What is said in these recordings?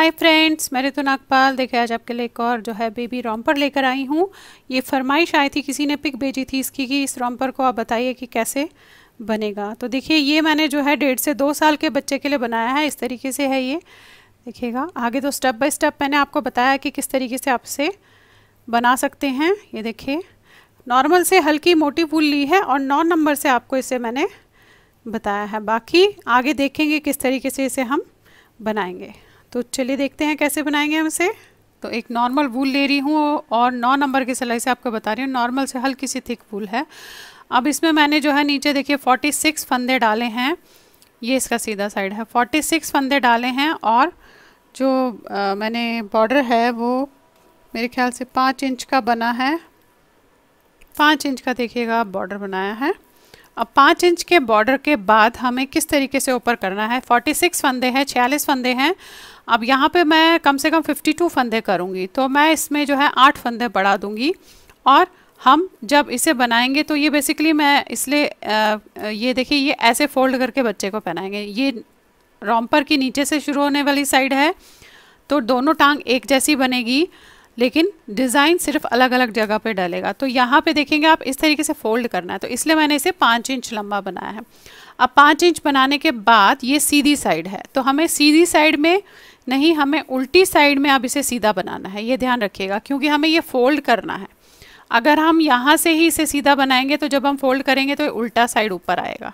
Hi friends मैं ऋतु नागपाल देखे आज आपके लिए एक और जो है बेबी रॉम्पर लेकर आई हूँ ये फरमाइश आई थी किसी ने पिक भेजी थी इसकी कि इस रॉम्पर को आप बताइए कि कैसे बनेगा तो देखिए ये मैंने जो है डेढ़ से दो साल के बच्चे के लिए बनाया है इस तरीके से है ये देखिएगा आगे तो स्टेप बाय स्टेप मैंने आपको बताया कि किस तरीके से आप इसे बना सकते हैं ये देखिए नॉर्मल से हल्की मोटी फूल ली है और नौ नंबर से आपको इसे मैंने बताया है बाकी आगे देखेंगे किस तरीके से इसे हम बनाएंगे तो चलिए देखते हैं कैसे बनाएंगे हम इसे तो एक नॉर्मल वूल ले रही हूँ और नौ नंबर की सिलाई से आपको बता रही हूँ नॉर्मल से हल्की सी थिक वूल है अब इसमें मैंने जो है नीचे देखिए फोर्टी सिक्स फंदे डाले हैं ये इसका सीधा साइड है फोर्टी सिक्स फंदे डाले हैं और जो आ, मैंने बॉर्डर है वो मेरे ख्याल से पाँच इंच का बना है पाँच इंच का देखिएगा बॉर्डर बनाया है अब पाँच इंच के बॉर्डर के बाद हमें किस तरीके से ऊपर करना है 46 फंदे हैं 46 फंदे हैं अब यहाँ पे मैं कम से कम 52 फंदे करूँगी तो मैं इसमें जो है आठ फंदे बढ़ा दूँगी और हम जब इसे बनाएंगे तो ये बेसिकली मैं इसलिए ये देखिए ये ऐसे फोल्ड करके बच्चे को पहनाएंगे ये रॉम्पर की नीचे से शुरू होने वाली साइड है तो दोनों टांग एक जैसी बनेगी लेकिन डिज़ाइन सिर्फ अलग अलग जगह पे डलेगा तो यहाँ पे देखेंगे आप इस तरीके से फोल्ड करना है तो इसलिए मैंने इसे पाँच इंच लंबा बनाया है अब पाँच इंच बनाने के बाद ये सीधी साइड है तो हमें सीधी साइड में नहीं हमें उल्टी साइड में अब इसे सीधा बनाना है ये ध्यान रखिएगा क्योंकि हमें ये फोल्ड करना है अगर हम यहाँ से ही इसे सीधा बनाएंगे तो जब हम फोल्ड करेंगे तो उल्टा साइड ऊपर आएगा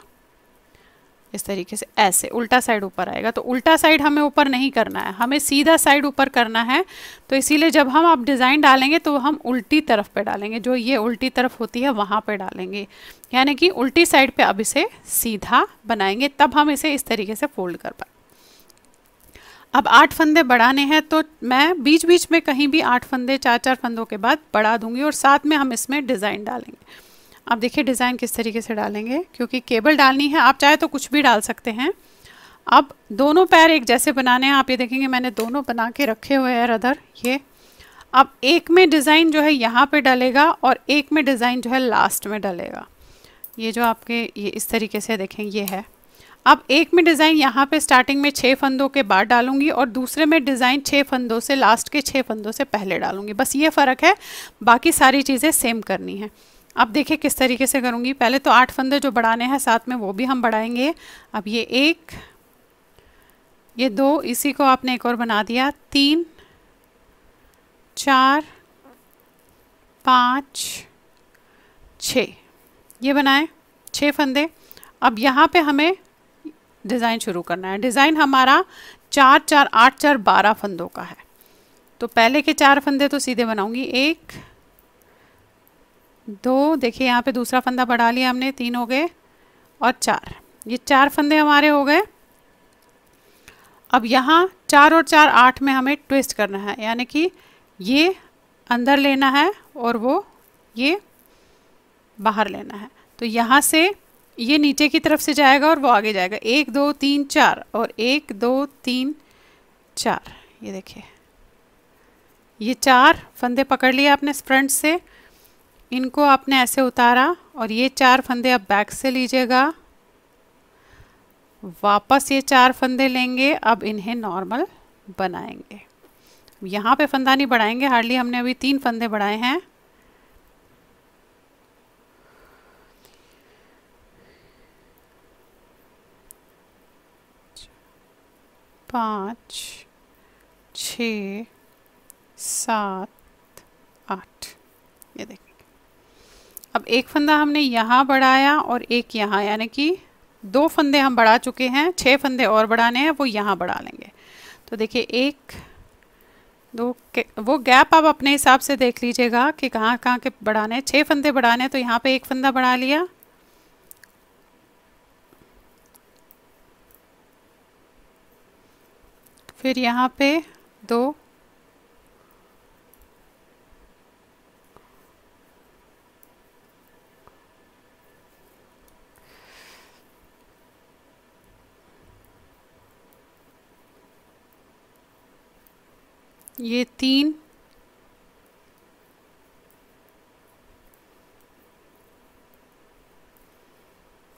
इस तरीके से ऐसे उल्टा साइड ऊपर आएगा तो उल्टा साइड हमें ऊपर नहीं करना है हमें सीधा साइड ऊपर करना है तो इसीलिए जब हम आप डिज़ाइन डालेंगे तो हम उल्टी तरफ पे डालेंगे जो ये उल्टी तरफ होती है वहाँ पे डालेंगे यानी कि उल्टी साइड पे अब इसे सीधा बनाएंगे तब हम इसे इस तरीके से फोल्ड कर पाए अब आठ फंदे बढ़ाने हैं तो मैं बीच बीच में कहीं भी आठ फंदे चार चार फंदों के बाद बढ़ा दूंगी और साथ में हम इसमें डिज़ाइन डालेंगे आप देखिए डिज़ाइन किस तरीके से डालेंगे क्योंकि केबल डालनी है आप चाहे तो कुछ भी डाल सकते हैं अब दोनों पैर एक जैसे बनाने हैं आप ये देखेंगे मैंने दोनों बना के रखे हुए हैं रदर ये अब एक में डिज़ाइन जो है यहाँ पर डलेगा और एक में डिज़ाइन जो है लास्ट में डलेगा ये जो आपके ये इस तरीके से देखें ये है अब एक में डिज़ाइन यहाँ पे स्टार्टिंग में छः फंदों के बाद डालूंगी और दूसरे में डिज़ाइन छः फंदों से लास्ट के छः फंदों से पहले डालूंगी बस ये फ़र्क है बाकी सारी चीज़ें सेम करनी है अब देखिए किस तरीके से करूँगी पहले तो आठ फंदे जो बढ़ाने हैं साथ में वो भी हम बढ़ाएंगे अब ये एक ये दो इसी को आपने एक और बना दिया तीन चार पाँच छ ये बनाए छः फंदे अब यहाँ पे हमें डिज़ाइन शुरू करना है डिज़ाइन हमारा चार चार आठ चार बारह फंदों का है तो पहले के चार फंदे तो सीधे बनाऊंगी एक दो देखिए यहाँ पे दूसरा फंदा बढ़ा लिया हमने तीन हो गए और चार ये चार फंदे हमारे हो गए अब यहाँ चार और चार आठ में हमें ट्विस्ट करना है यानी कि ये अंदर लेना है और वो ये बाहर लेना है तो यहाँ से ये नीचे की तरफ से जाएगा और वो आगे जाएगा एक दो तीन चार और एक दो तीन चार ये देखिए ये चार फंदे पकड़ लिए आपने फ्रंट से इनको आपने ऐसे उतारा और ये चार फंदे आप बैक से लीजिएगा वापस ये चार फंदे लेंगे अब इन्हें नॉर्मल बनाएंगे यहाँ पे फंदा नहीं बढ़ाएंगे हार्डली हमने अभी तीन फंदे बढ़ाए हैं पाँच छ सात आठ ये देखिए अब एक फंदा हमने यहाँ बढ़ाया और एक यहाँ यानी कि दो फंदे हम बढ़ा चुके हैं छः फंदे और बढ़ाने हैं वो यहाँ बढ़ा लेंगे तो देखिए एक दो वो गैप आप अपने हिसाब से देख लीजिएगा कि कहाँ कहाँ के बढ़ाने हैं छः फंदे बढ़ाने हैं तो यहाँ पे एक फंदा बढ़ा लिया फिर यहाँ पे दो ये तीन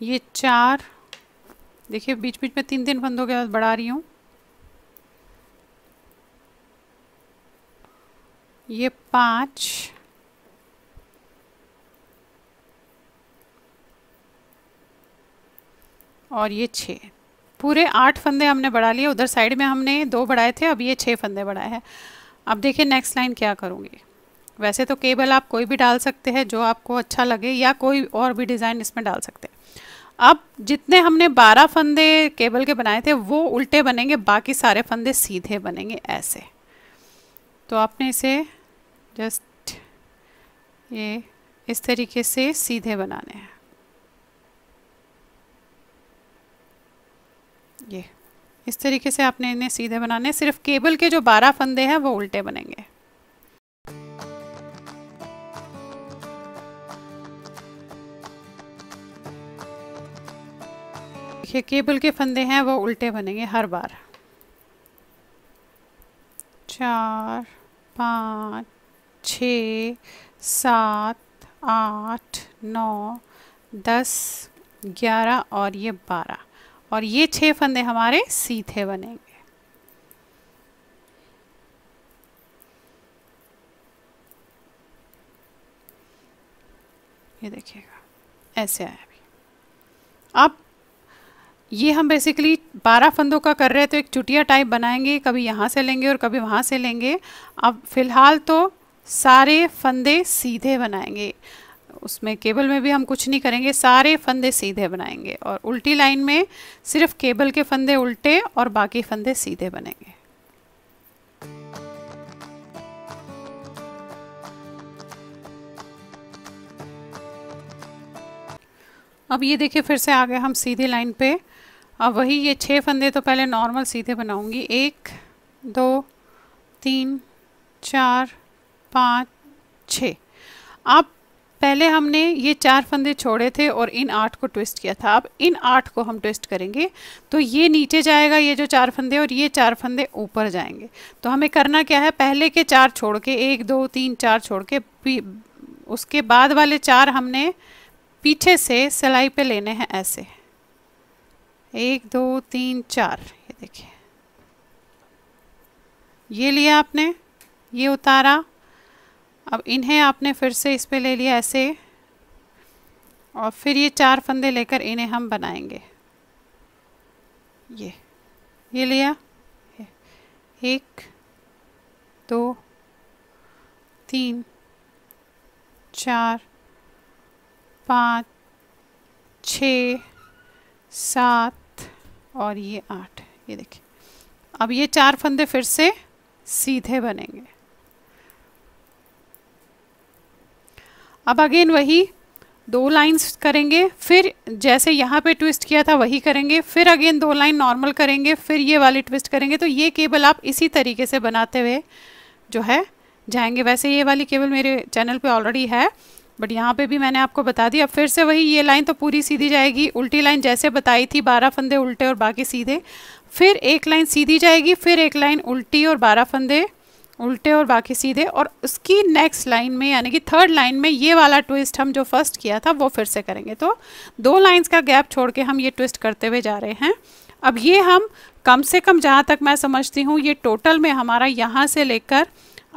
ये चार देखिए बीच बीच में तीन दिन बंद हो गया बढ़ा रही हूँ ये पाँच और ये छः पूरे आठ फंदे हमने बढ़ा लिए उधर साइड में हमने दो बढ़ाए थे अब ये छः फंदे बढ़ाए हैं अब देखिए नेक्स्ट लाइन क्या करूँगी वैसे तो केबल आप कोई भी डाल सकते हैं जो आपको अच्छा लगे या कोई और भी डिज़ाइन इसमें डाल सकते हैं अब जितने हमने बारह फंदे केबल के बनाए थे वो उल्टे बनेंगे बाकी सारे फंदे सीधे बनेंगे ऐसे तो आपने इसे जस्ट ये इस तरीके से सीधे बनाने हैं ये इस तरीके से आपने इन्हें सीधे बनाने सिर्फ केबल के जो बारह फंदे हैं वो उल्टे बनेंगे देखिए केबल के फंदे हैं वो उल्टे बनेंगे हर बार चार पाँच छ सात आठ नौ दस ग्यारह और ये बारह और ये छः फंदे हमारे सीधे बनेंगे ये देखिएगा ऐसे आया अभी अब ये हम बेसिकली बारह फंदों का कर रहे हैं तो एक चुटिया टाइप बनाएंगे कभी यहाँ से लेंगे और कभी वहाँ से लेंगे अब फ़िलहाल तो सारे फंदे सीधे बनाएंगे उसमें केबल में भी हम कुछ नहीं करेंगे सारे फंदे सीधे बनाएंगे और उल्टी लाइन में सिर्फ केबल के फंदे उल्टे और बाकी फंदे सीधे बनेंगे अब ये देखिए फिर से आ गए हम सीधी लाइन पे अब वही ये छः फंदे तो पहले नॉर्मल सीधे बनाऊंगी एक दो तीन चार पाँच छः आप पहले हमने ये चार फंदे छोड़े थे और इन आठ को ट्विस्ट किया था अब इन आठ को हम ट्विस्ट करेंगे तो ये नीचे जाएगा ये जो चार फंदे और ये चार फंदे ऊपर जाएंगे तो हमें करना क्या है पहले के चार छोड़ के एक दो तीन चार छोड़ के उसके बाद वाले चार हमने पीछे से सिलाई पे लेने हैं ऐसे एक दो तीन चार ये देखिए ये लिया आपने ये उतारा अब इन्हें आपने फिर से इस पर ले लिया ऐसे और फिर ये चार फंदे लेकर इन्हें हम बनाएंगे ये ये लिया एक दो तीन चार पाँच छ सात और ये आठ ये देखिए अब ये चार फंदे फिर से सीधे बनेंगे अब अगेन वही दो लाइंस करेंगे फिर जैसे यहाँ पे ट्विस्ट किया था वही करेंगे फिर अगेन दो लाइन नॉर्मल करेंगे फिर ये वाली ट्विस्ट करेंगे तो ये केबल आप इसी तरीके से बनाते हुए जो है जाएंगे वैसे ये वाली केबल मेरे चैनल पे ऑलरेडी है बट यहाँ पे भी मैंने आपको बता दी अब फिर से वही ये लाइन तो पूरी सीधी जाएगी उल्टी लाइन जैसे बताई थी बारह फंदे उल्टे और बाकी सीधे फिर एक लाइन सीधी जाएगी फिर एक लाइन उल्टी और बारह फंदे उल्टे और बाकी सीधे और उसकी नेक्स्ट लाइन में यानी कि थर्ड लाइन में ये वाला ट्विस्ट हम जो फर्स्ट किया था वो फिर से करेंगे तो दो लाइंस का गैप छोड़ के हम ये ट्विस्ट करते हुए जा रहे हैं अब ये हम कम से कम जहाँ तक मैं समझती हूँ ये टोटल में हमारा यहाँ से लेकर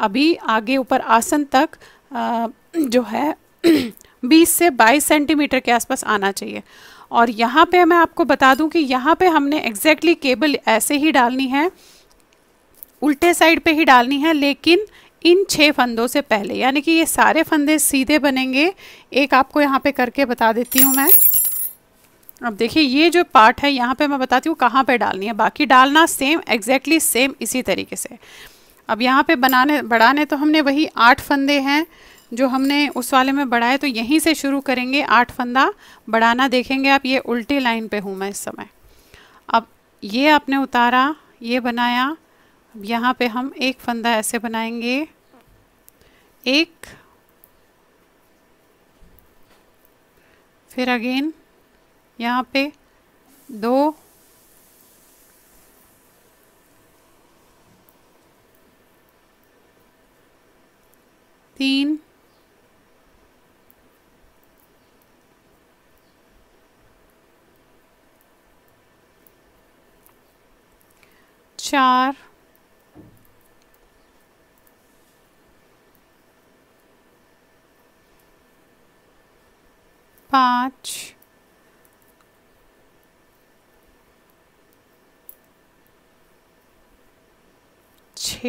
अभी आगे ऊपर आसन तक आ, जो है बीस से बाईस सेंटीमीटर के आसपास आना चाहिए और यहाँ पे मैं आपको बता दूँ कि यहाँ पे हमने एग्जैक्टली exactly केबल ऐसे ही डालनी है उल्टे साइड पे ही डालनी है लेकिन इन छः फंदों से पहले यानी कि ये सारे फंदे सीधे बनेंगे एक आपको यहाँ पे करके बता देती हूँ मैं अब देखिए ये जो पार्ट है यहाँ पे मैं बताती हूँ कहाँ पे डालनी है बाकी डालना सेम एग्जैक्टली सेम इसी तरीके से अब यहाँ पे बनाने बढ़ाने तो हमने वही आठ फंदे हैं जो हमने उस वाले में बढ़ाए तो यहीं से शुरू करेंगे आठ फंदा बढ़ाना देखेंगे आप ये उल्टी लाइन पर हूँ मैं इस समय अब ये आपने उतारा ये बनाया यहाँ पे हम एक फंदा ऐसे बनाएंगे एक फिर अगेन यहाँ पे दो तीन चार पाँच छ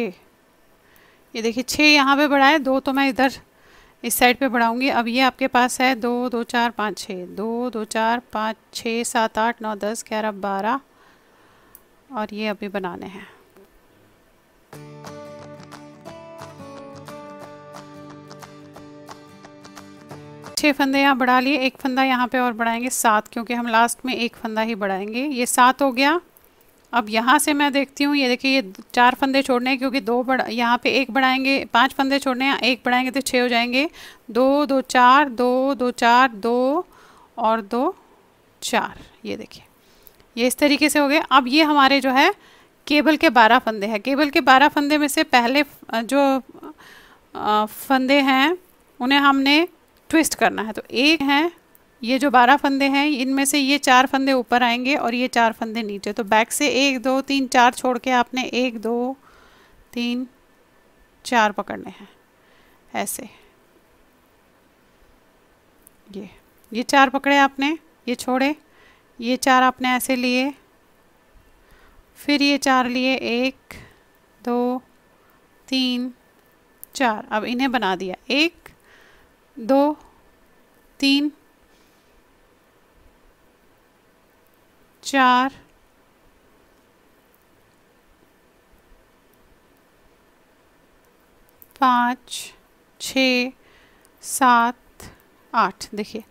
ये देखिए छः यहाँ पे बढ़ाए दो तो मैं इधर इस साइड पे बढ़ाऊँगी अब ये आपके पास है दो दो चार पाँच छः दो दो चार पाँच छः सात आठ नौ दस ग्यारह बारह और ये अभी बनाने हैं छः फंदे यहाँ बढ़ा लिए एक फंदा यहाँ पे और बढ़ाएंगे सात क्योंकि हम लास्ट में एक फंदा ही बढ़ाएंगे ये सात हो गया अब यहाँ से मैं देखती हूँ ये देखिए ये चार फंदे छोड़ने हैं क्योंकि दो बढ़ा यहाँ पे एक बढ़ाएंगे पांच फंदे छोड़ने हैं एक बढ़ाएंगे तो छः हो जाएंगे दो दो चार दो दो चार दो और दो चार ये देखिए ये इस तरीके से हो गए अब ये हमारे जो है केबल के बारह फंदे हैं केबल के बारह फंदे में से पहले जो फंदे हैं उन्हें हमने ट्विस्ट करना है तो एक है ये जो बारह फंदे हैं इनमें से ये चार फंदे ऊपर आएंगे और ये चार फंदे नीचे तो बैक से एक दो तीन चार छोड़ के आपने एक दो तीन चार पकड़ने हैं ऐसे ये ये चार पकड़े आपने ये छोड़े ये चार आपने ऐसे लिए फिर ये चार लिए एक दो तीन चार अब इन्हें बना दिया एक दो तीन चार पाँच छ सात आठ देखिए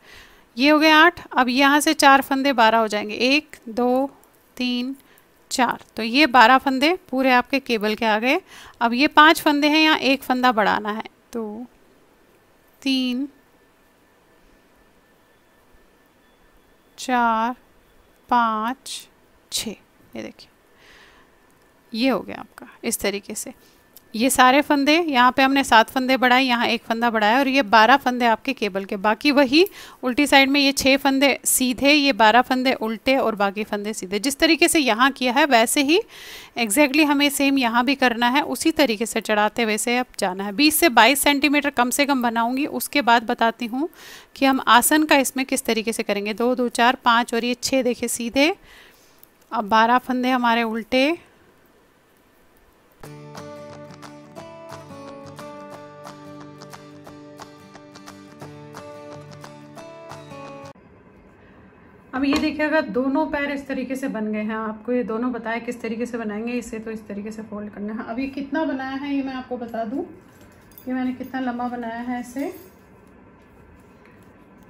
ये हो गया आठ अब यहाँ से चार फंदे बारह हो जाएंगे एक दो तीन चार तो ये बारह फंदे पूरे आपके केबल के आ गए अब ये पांच फंदे हैं यहाँ एक फंदा बढ़ाना है तो तीन चार पाँच छ ये देखिए ये हो गया आपका इस तरीके से ये सारे फंदे यहाँ पे हमने सात फंदे बढ़ाए यहाँ एक फंदा बढ़ाया और ये बारह फंदे आपके केबल के बाकी वही उल्टी साइड में ये छः फंदे सीधे ये बारह फंदे उल्टे और बाकी फंदे सीधे जिस तरीके से यहाँ किया है वैसे ही एग्जैक्टली हमें सेम यहाँ भी करना है उसी तरीके से चढ़ाते वैसे अब जाना है बीस से बाईस सेंटीमीटर कम से कम बनाऊँगी उसके बाद बताती हूँ कि हम आसन का इसमें किस तरीके से करेंगे दो दो चार पाँच और ये छः देखे सीधे अब बारह फंदे हमारे उल्टे अब ये देखिए अगर दोनों पैर इस तरीके से बन गए हैं आपको ये दोनों बताया किस तरीके से बनाएंगे इसे तो इस तरीके से फोल्ड करना है अब ये कितना बनाया है ये मैं आपको बता दूँ कि मैंने कितना लंबा बनाया है इसे ये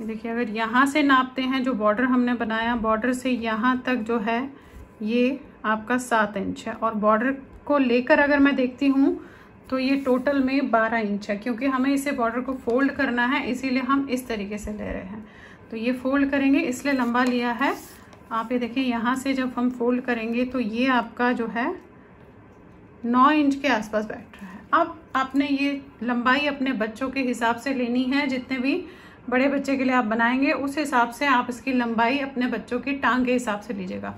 देखिए अगर यहाँ से नापते हैं जो बॉर्डर हमने बनाया बॉर्डर से यहाँ तक जो है ये आपका सात इंच है और बॉर्डर को लेकर अगर मैं देखती हूँ तो ये टोटल में बारह इंच है क्योंकि हमें इसे बॉर्डर को फोल्ड करना है इसीलिए हम इस तरीके से ले रहे हैं तो ये फोल्ड करेंगे इसलिए लंबा लिया है आप ये देखें यहाँ से जब हम फोल्ड करेंगे तो ये आपका जो है नौ इंच के आसपास बैठ रहा है अब आपने ये लंबाई अपने बच्चों के हिसाब से लेनी है जितने भी बड़े बच्चे के लिए आप बनाएंगे उस हिसाब से आप इसकी लंबाई अपने बच्चों की टांग के हिसाब से लीजिएगा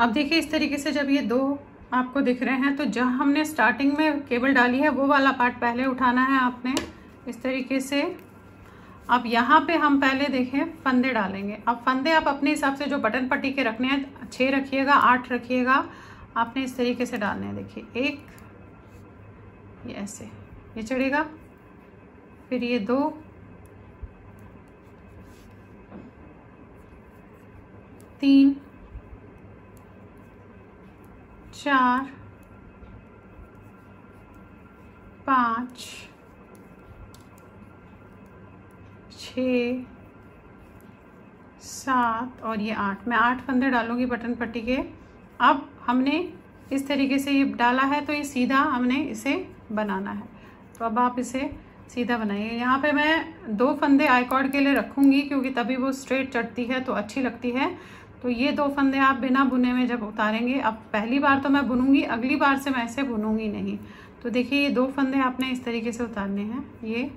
अब देखिए इस तरीके से जब ये दो आपको दिख रहे हैं तो जहाँ हमने स्टार्टिंग में केबल डाली है वो वाला पार्ट पहले उठाना है आपने इस तरीके से अब यहाँ पे हम पहले देखें फंदे डालेंगे अब फंदे आप अपने हिसाब से जो बटन पट्टी के रखने हैं छः रखिएगा आठ रखिएगा आपने इस तरीके से डालने हैं देखिए एक ये ऐसे ये चढ़ेगा फिर ये दो तीन चार पाँच छ सात और ये आठ मैं आठ फंदे डालूंगी बटन पट्टी के अब हमने इस तरीके से ये डाला है तो ये सीधा हमने इसे बनाना है तो अब आप इसे सीधा बनाइए यहाँ पे मैं दो फंदे आई कॉर्ड के लिए रखूँगी क्योंकि तभी वो स्ट्रेट चढ़ती है तो अच्छी लगती है तो ये दो फंदे आप बिना बुने में जब उतारेंगे अब पहली बार तो मैं बुनूँगी अगली बार से मैं ऐसे बुनूँगी नहीं तो देखिए ये दो फंदे आपने इस तरीके से उतारने हैं ये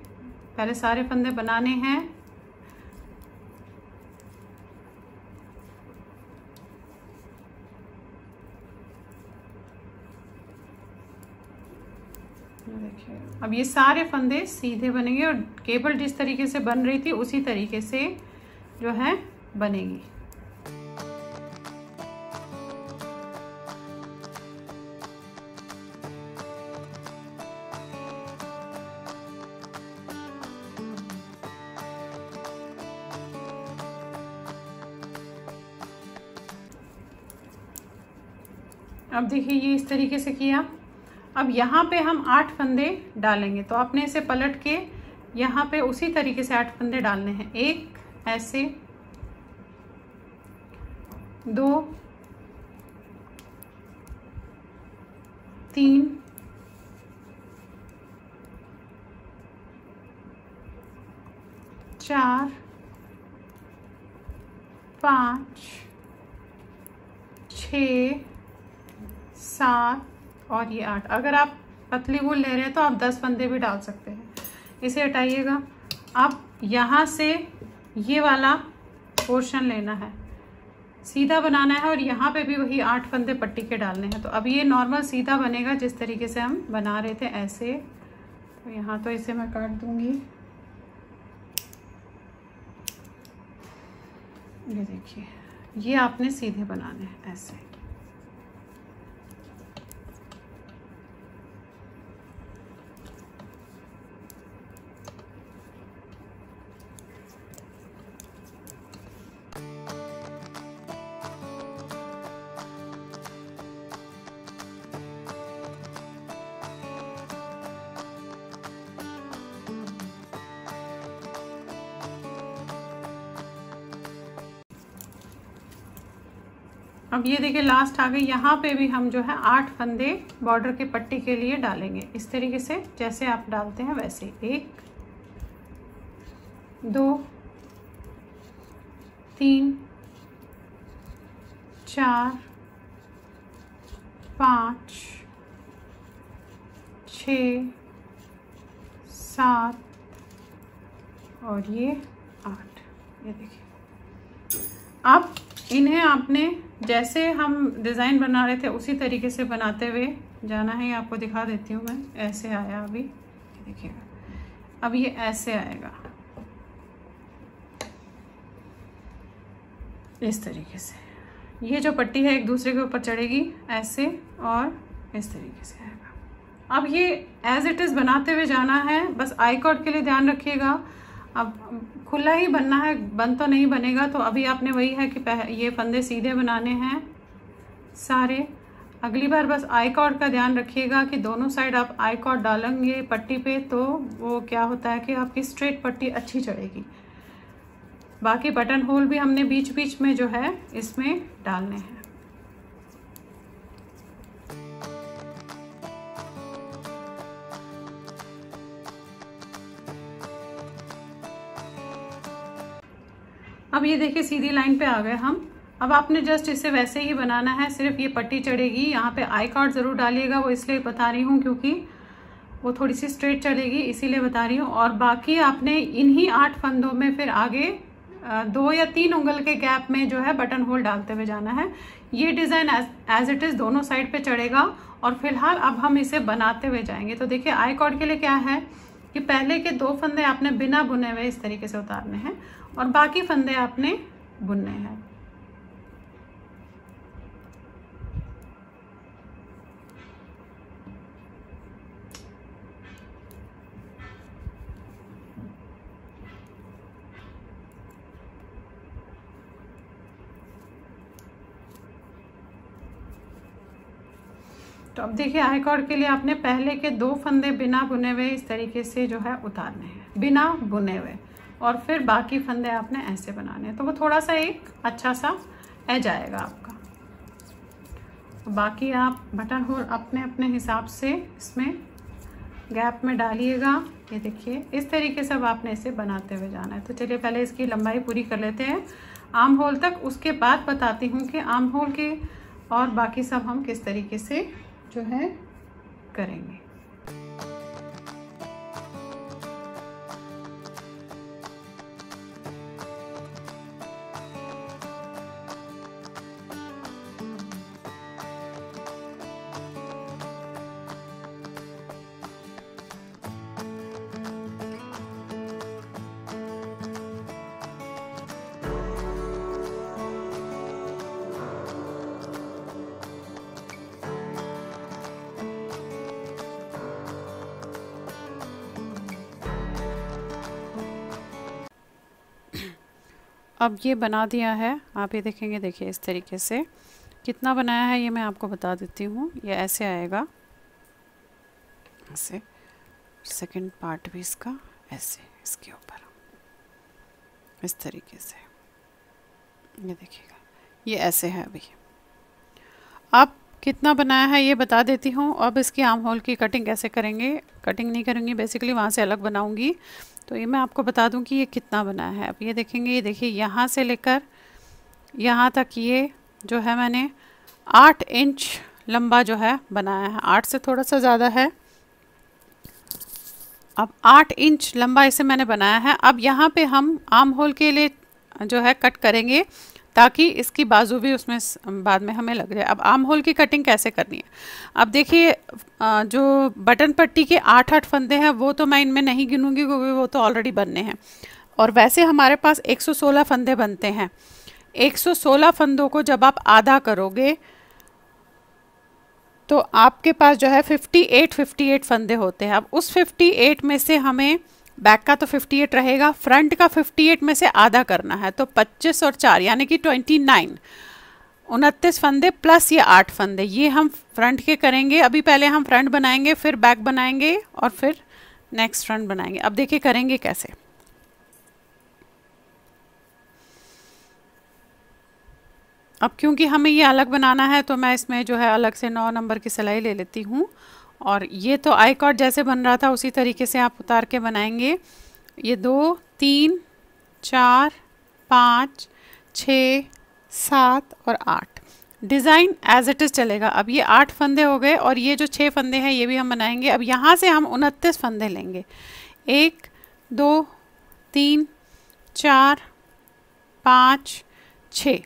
पहले सारे फंदे बनाने हैं देखिए अब ये सारे फंदे सीधे बनेंगे और केबल जिस तरीके से बन रही थी उसी तरीके से जो है बनेगी अब देखिए ये इस तरीके से किया अब यहाँ पे हम आठ फंदे डालेंगे तो आपने इसे पलट के यहाँ पे उसी तरीके से आठ फंदे डालने हैं एक ऐसे दो तीन चार पाँच छ सात और ये आठ अगर आप पतली वूल ले रहे हैं तो आप दस फंदे भी डाल सकते हैं इसे हटाइएगा अब यहाँ से ये वाला पोर्शन लेना है सीधा बनाना है और यहाँ पे भी वही आठ फंदे पट्टी के डालने हैं तो अब ये नॉर्मल सीधा बनेगा जिस तरीके से हम बना रहे थे ऐसे तो यहाँ तो इसे मैं काट दूँगी ये देखिए ये आपने सीधे बनाने हैं ऐसे अब ये देखिए लास्ट आ गई यहाँ पे भी हम जो है आठ फंदे बॉर्डर के पट्टी के लिए डालेंगे इस तरीके से जैसे आप डालते हैं वैसे एक दो तीन चार पाँच छ सात और ये आठ ये देखिए अब इन्हें आपने जैसे हम डिज़ाइन बना रहे थे उसी तरीके से बनाते हुए जाना है आपको दिखा देती हूँ मैं ऐसे आया अभी देखिएगा अब ये ऐसे आएगा इस तरीके से ये जो पट्टी है एक दूसरे के ऊपर चढ़ेगी ऐसे और इस तरीके से आएगा अब ये एज इट इज़ बनाते हुए जाना है बस आई कॉर्ड के लिए ध्यान रखिएगा अब खुला ही बनना है बंद तो नहीं बनेगा तो अभी आपने वही है कि ये फंदे सीधे बनाने हैं सारे अगली बार बस आई कॉर्ड का ध्यान रखिएगा कि दोनों साइड आप आई कॉर्ड डालेंगे पट्टी पे तो वो क्या होता है कि आपकी स्ट्रेट पट्टी अच्छी चढ़ेगी बाकी बटन होल भी हमने बीच बीच में जो है इसमें डालने हैं अब ये देखिए सीधी लाइन पे आ गए हम अब आपने जस्ट इसे वैसे ही बनाना है सिर्फ ये पट्टी चढ़ेगी यहाँ पे आई कार्ड ज़रूर डालिएगा वो इसलिए बता रही हूँ क्योंकि वो थोड़ी सी स्ट्रेट चढ़ेगी इसीलिए बता रही हूँ और बाकी आपने इन्हीं आठ फंदों में फिर आगे दो या तीन उंगल के गैप में जो है बटन होल डालते हुए जाना है ये डिज़ाइन एज इट इज़ दोनों साइड पे चढ़ेगा और फिलहाल अब हम इसे बनाते हुए जाएंगे तो देखिए आई कॉर्ड के लिए क्या है कि पहले के दो फंदे आपने बिना बुने हुए इस तरीके से उतारने हैं और बाकी फंदे आपने बुनने हैं तो अब देखिए आई कॉर्ड के लिए आपने पहले के दो फंदे बिना बुने हुए इस तरीके से जो है उतारने हैं बिना बुने हुए और फिर बाकी फंदे आपने ऐसे बनाने हैं तो वो थोड़ा सा एक अच्छा सा एज आएगा आपका तो बाकी आप बटन होल अपने अपने हिसाब से इसमें गैप में डालिएगा ये देखिए इस तरीके से अब आपने इसे बनाते हुए जाना है तो चलिए पहले इसकी लंबाई पूरी कर लेते हैं आम होल तक उसके बाद बताती हूँ कि आम होल के और बाकी सब हम किस तरीके से जो है करेंगे अब ये बना दिया है आप ये देखेंगे देखिए इस तरीके से कितना बनाया है ये मैं आपको बता देती हूँ ये ऐसे आएगा ऐसे सेकंड पार्ट भी इसका ऐसे इसके ऊपर इस तरीके से ये देखिएगा ये ऐसे है अभी अब कितना बनाया है ये बता देती हूँ अब इसकी आम होल की कटिंग कैसे करेंगे कटिंग नहीं करूँगी बेसिकली वहाँ से अलग बनाऊँगी तो ये मैं आपको बता दूं कि ये कितना बना है अब ये देखेंगे ये देखिए यहाँ से लेकर यहाँ तक ये जो है मैंने आठ इंच लंबा जो है बनाया है आठ से थोड़ा सा ज़्यादा है अब आठ इंच लंबा इसे मैंने बनाया है अब यहाँ पे हम आम होल के लिए जो है कट करेंगे ताकि इसकी बाजू भी उसमें बाद में हमें लग जाए अब आम होल की कटिंग कैसे करनी है अब देखिए जो बटन पट्टी के आठ आठ फंदे हैं वो तो मैं इनमें नहीं गिनूंगी क्योंकि वो तो ऑलरेडी बनने हैं और वैसे हमारे पास 116 फंदे बनते हैं 116 फंदों को जब आप आधा करोगे तो आपके पास जो है 58 58 फंदे होते हैं अब उस 58 में से हमें बैक का तो 58 रहेगा फ्रंट का 58 में से आधा करना है तो 25 और 4 यानी कि 29 नाइन उनतीस फंदे प्लस ये आठ फंदे ये हम फ्रंट के करेंगे अभी पहले हम फ्रंट बनाएंगे फिर बैक बनाएंगे और फिर नेक्स्ट फ्रंट बनाएंगे अब देखिए करेंगे कैसे अब क्योंकि हमें ये अलग बनाना है तो मैं इसमें जो है अलग से नौ नंबर की सिलाई ले लेती हूँ और ये तो आई कॉट जैसे बन रहा था उसी तरीके से आप उतार के बनाएंगे ये दो तीन चार पाँच छ सात और आठ डिज़ाइन एज इट इज़ चलेगा अब ये आठ फंदे हो गए और ये जो छः फंदे हैं ये भी हम बनाएंगे अब यहाँ से हम उनतीस फंदे लेंगे एक दो तीन चार पाँच छ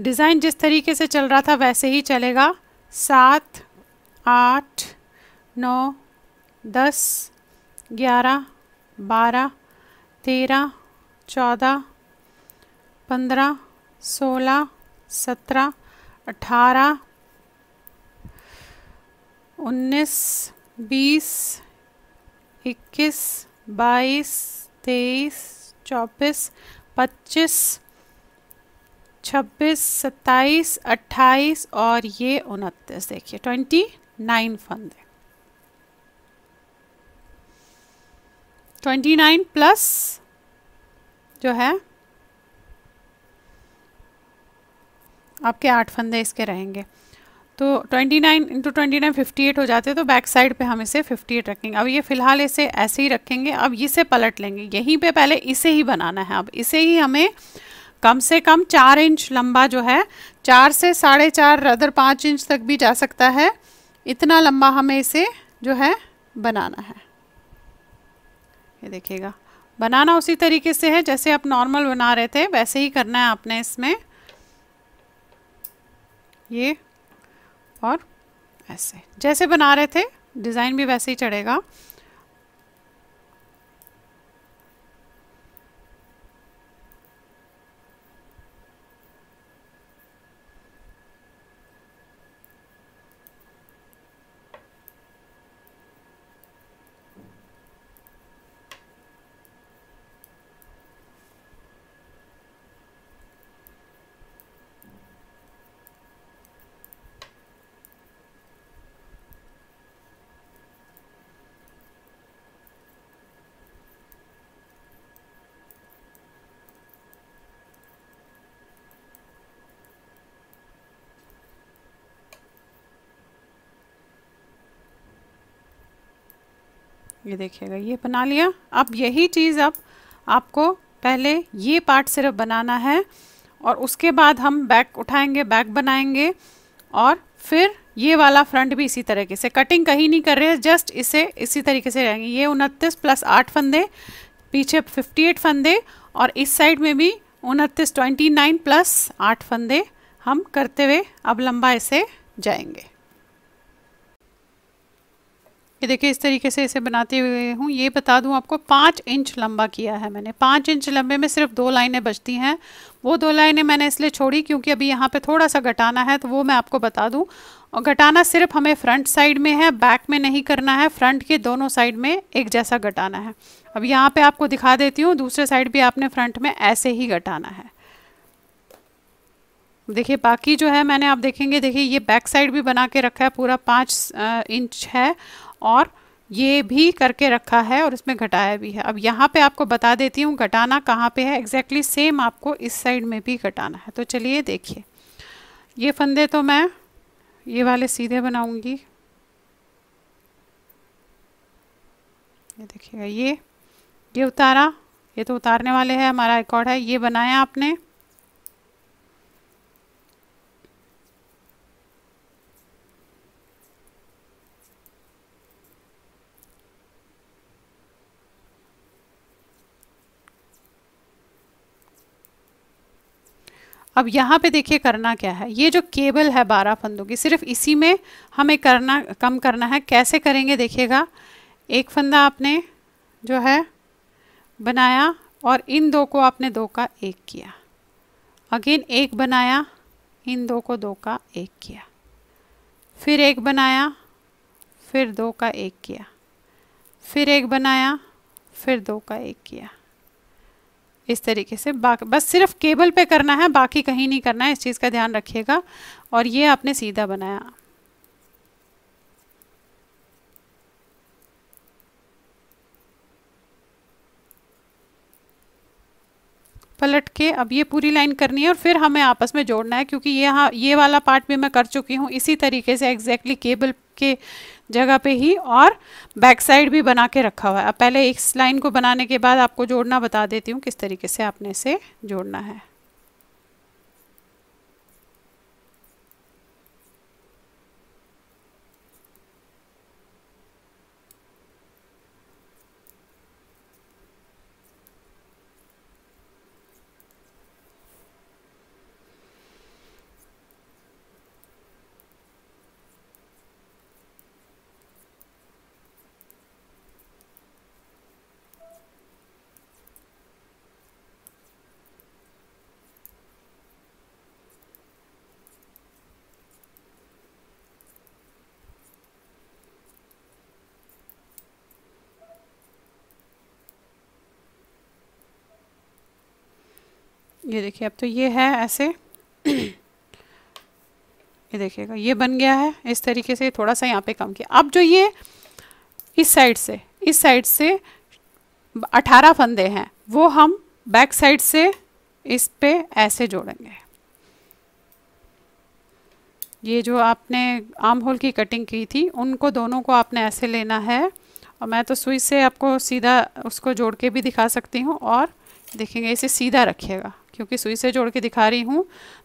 डिज़ाइन जिस तरीके से चल रहा था वैसे ही चलेगा सात आठ नौ दस ग्यारह बारह तेरह चौदह पंद्रह सोलह सत्रह अठारह उन्नीस बीस इक्कीस बाईस तेईस चौबीस पच्चीस छब्बीस सत्ताईस अट्ठाईस और ये उनतीस देखिए ट्वेंटी नाइन फंदे ट्वेंटी नाइन प्लस जो है आपके आठ फंदे इसके रहेंगे तो 29 nine into twenty nine fifty eight हो जाते हैं तो बैक साइड पे हम इसे 58 रखेंगे अब ये फ़िलहाल इसे ऐसे ही रखेंगे अब इसे पलट लेंगे यहीं पे पहले इसे ही बनाना है अब इसे ही हमें कम से कम चार इंच लंबा जो है चार से साढ़े चार अदर पाँच इंच तक भी जा सकता है इतना लंबा हमें इसे जो है बनाना है ये देखिएगा बनाना उसी तरीके से है जैसे आप नॉर्मल बना रहे थे वैसे ही करना है आपने इसमें ये और ऐसे जैसे बना रहे थे डिज़ाइन भी वैसे ही चढ़ेगा ये देखिएगा ये बना लिया अब यही चीज़ अब आपको पहले ये पार्ट सिर्फ बनाना है और उसके बाद हम बैक उठाएंगे बैक बनाएंगे और फिर ये वाला फ्रंट भी इसी तरीके से कटिंग कहीं नहीं कर रहे हैं जस्ट इसे इसी तरीके से रहेंगे ये उनतीस प्लस आठ फंदे पीछे फिफ्टी एट फंदे और इस साइड में भी उनतीस ट्वेंटी नाइन प्लस आठ फंदे हम करते हुए अब लंबा इसे जाएंगे ये देखिए इस तरीके से इसे बनाते हुए हूँ ये बता दूँ आपको पाँच इंच लंबा किया है मैंने पाँच इंच लंबे में सिर्फ दो लाइनें बचती हैं वो दो लाइनें मैंने इसलिए छोड़ी क्योंकि अभी यहाँ पे थोड़ा सा घटाना है तो वो मैं आपको बता दूँ और घटाना सिर्फ हमें फ्रंट साइड में है बैक में नहीं करना है फ्रंट के दोनों साइड में एक जैसा घटाना है अब यहाँ पर आपको दिखा देती हूँ दूसरे साइड भी आपने फ्रंट में ऐसे ही घटाना है देखिए बाकी जो है मैंने आप देखेंगे देखिए ये बैक साइड भी बना के रखा है पूरा पाँच इंच है और ये भी करके रखा है और इसमें घटाया भी है अब यहाँ पे आपको बता देती हूँ घटाना कहाँ पे है एग्जैक्टली exactly सेम आपको इस साइड में भी घटाना है तो चलिए देखिए ये फंदे तो मैं ये वाले सीधे बनाऊँगी ये देखिएगा ये ये उतारा ये तो उतारने वाले हैं हमारा रिकॉर्ड है ये बनाया आपने अब यहाँ पे देखिए करना क्या है ये जो केबल है बारह फंदों की सिर्फ इसी में हमें करना कम करना है कैसे करेंगे देखिएगा एक फंदा आपने जो है बनाया और इन दो को आपने दो का एक किया अगेन एक बनाया इन दो को दो का एक किया फिर एक बनाया फिर दो का एक किया फिर एक बनाया फिर दो का एक किया इस तरीके से बस सिर्फ केबल पे करना है बाकी कहीं नहीं करना है इस चीज़ का ध्यान रखिएगा और ये आपने सीधा बनाया पलट के अब ये पूरी लाइन करनी है और फिर हमें आपस में जोड़ना है क्योंकि ये हाँ ये वाला पार्ट भी मैं कर चुकी हूँ इसी तरीके से एग्जैक्टली केबल के जगह पे ही और बैक साइड भी बना के रखा हुआ है अब पहले इस लाइन को बनाने के बाद आपको जोड़ना बता देती हूँ किस तरीके से आपने इसे जोड़ना है ये देखिए अब तो ये है ऐसे ये देखिएगा ये बन गया है इस तरीके से थोड़ा सा यहाँ पे कम किया अब जो ये इस साइड से इस साइड से अठारह फंदे हैं वो हम बैक साइड से इस पे ऐसे जोड़ेंगे ये जो आपने आम होल की कटिंग की थी उनको दोनों को आपने ऐसे लेना है और मैं तो सुई से आपको सीधा उसको जोड़ के भी दिखा सकती हूँ और देखेंगे इसे सीधा रखिएगा क्योंकि सुई से जोड़ के दिखा रही हूँ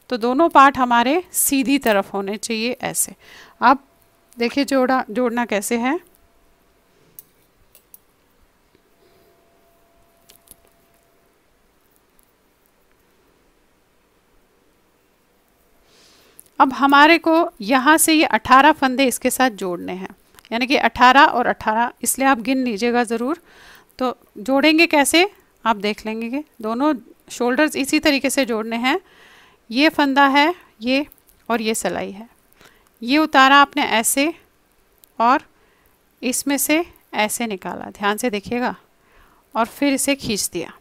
तो दोनों पार्ट हमारे सीधी तरफ होने चाहिए ऐसे अब देखिए जोड़ा जोड़ना कैसे है अब हमारे को यहाँ से ये अठारह फंदे इसके साथ जोड़ने हैं यानी कि अठारह और अठारह इसलिए आप गिन लीजिएगा ज़रूर तो जोड़ेंगे कैसे आप देख लेंगे कि दोनों शोल्डर्स इसी तरीके से जोड़ने हैं ये फंदा है ये और ये सलाई है ये उतारा आपने ऐसे और इसमें से ऐसे निकाला ध्यान से देखिएगा और फिर इसे खींच दिया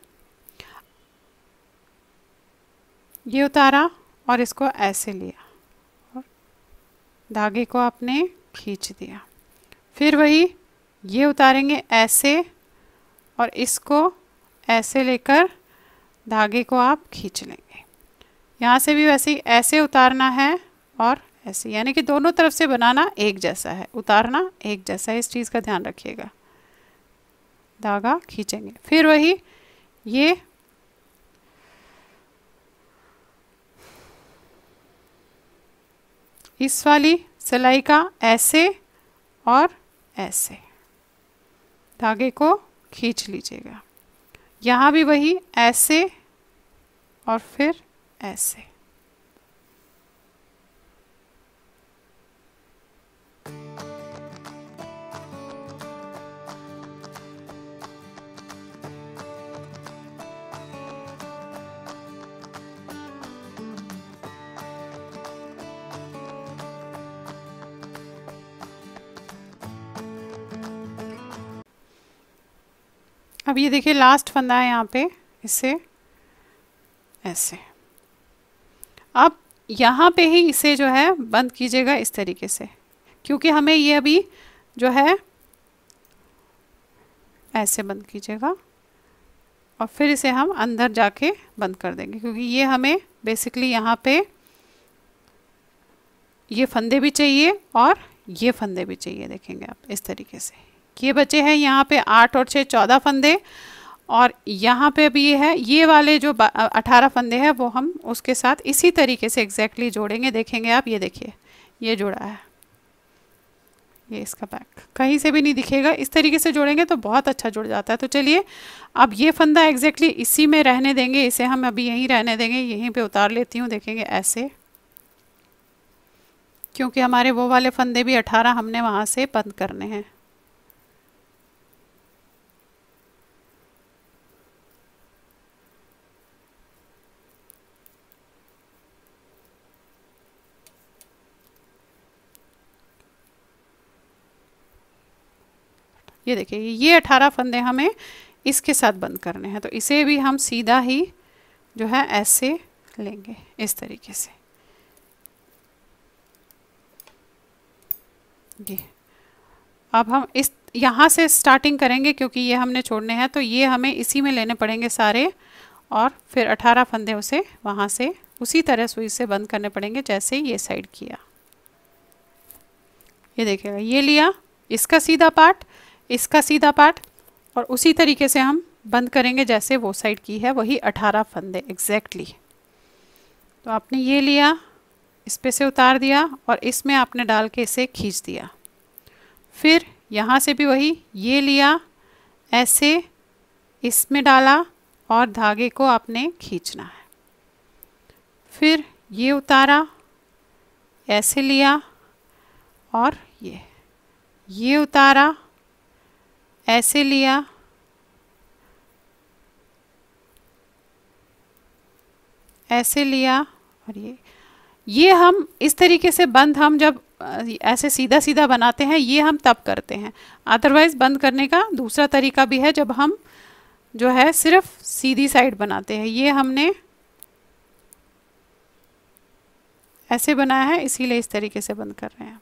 ये उतारा और इसको ऐसे लिया और धागे को आपने खींच दिया फिर वही ये उतारेंगे ऐसे और इसको ऐसे लेकर धागे को आप खींच लेंगे यहाँ से भी वैसे ही ऐसे उतारना है और ऐसे यानी कि दोनों तरफ से बनाना एक जैसा है उतारना एक जैसा है इस चीज़ का ध्यान रखिएगा धागा खींचेंगे फिर वही ये इस वाली सिलाई का ऐसे और ऐसे धागे को खींच लीजिएगा यहाँ भी वही ऐसे और फिर ऐसे अब ये देखिए लास्ट फंदा है यहाँ पे इसे ऐसे अब यहाँ पे ही इसे जो है बंद कीजिएगा इस तरीके से क्योंकि हमें ये अभी जो है ऐसे बंद कीजिएगा और फिर इसे हम अंदर जाके बंद कर देंगे क्योंकि ये हमें बेसिकली यहाँ पे ये फंदे भी चाहिए और ये फंदे भी चाहिए देखेंगे आप इस तरीके से ये बचे हैं यहाँ पे आठ और छः चौदह फंदे और यहाँ पे भी ये है ये वाले जो अठारह फंदे हैं वो हम उसके साथ इसी तरीके से एग्जैक्टली exactly जोड़ेंगे देखेंगे आप ये देखिए ये जुड़ा है ये इसका बैक कहीं से भी नहीं दिखेगा इस तरीके से जोड़ेंगे तो बहुत अच्छा जुड़ जाता है तो चलिए अब ये फंदा एग्जैक्टली exactly इसी में रहने देंगे इसे हम अभी यहीं रहने देंगे यहीं पे उतार लेती हूँ देखेंगे ऐसे क्योंकि हमारे वो वाले फंदे भी अठारह हमने वहाँ से बंद करने हैं ये देखिए ये अठारह फंदे हमें इसके साथ बंद करने हैं तो इसे भी हम सीधा ही जो है ऐसे लेंगे इस तरीके से ये अब हम इस यहाँ से स्टार्टिंग करेंगे क्योंकि ये हमने छोड़ने हैं तो ये हमें इसी में लेने पड़ेंगे सारे और फिर 18 फंदे उसे वहाँ से उसी तरह सुई से बंद करने पड़ेंगे जैसे ये साइड किया ये देखिएगा ये लिया इसका सीधा पार्ट इसका सीधा पार्ट और उसी तरीके से हम बंद करेंगे जैसे वो साइड की है वही अठारह फंदे एग्जैक्टली तो आपने ये लिया इस पे से उतार दिया और इसमें आपने डाल के इसे खींच दिया फिर यहाँ से भी वही ये लिया ऐसे इसमें डाला और धागे को आपने खींचना है फिर ये उतारा ऐसे लिया और ये ये उतारा ऐसे लिया ऐसे लिया और ये ये हम इस तरीके से बंद हम जब ऐसे सीधा सीधा बनाते हैं ये हम तब करते हैं अदरवाइज़ बंद करने का दूसरा तरीका भी है जब हम जो है सिर्फ सीधी साइड बनाते हैं ये हमने ऐसे बनाया है इसीलिए इस तरीके से बंद कर रहे हैं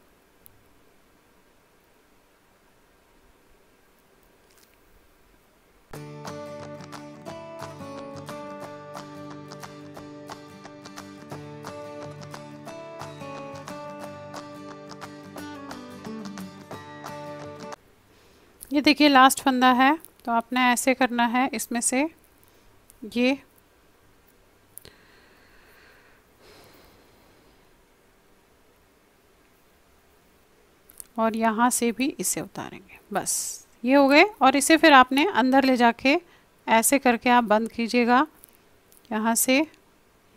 ये देखिए लास्ट फंदा है तो आपने ऐसे करना है इसमें से ये और यहाँ से भी इसे उतारेंगे बस ये हो गए और इसे फिर आपने अंदर ले जाके ऐसे करके आप बंद कीजिएगा यहाँ से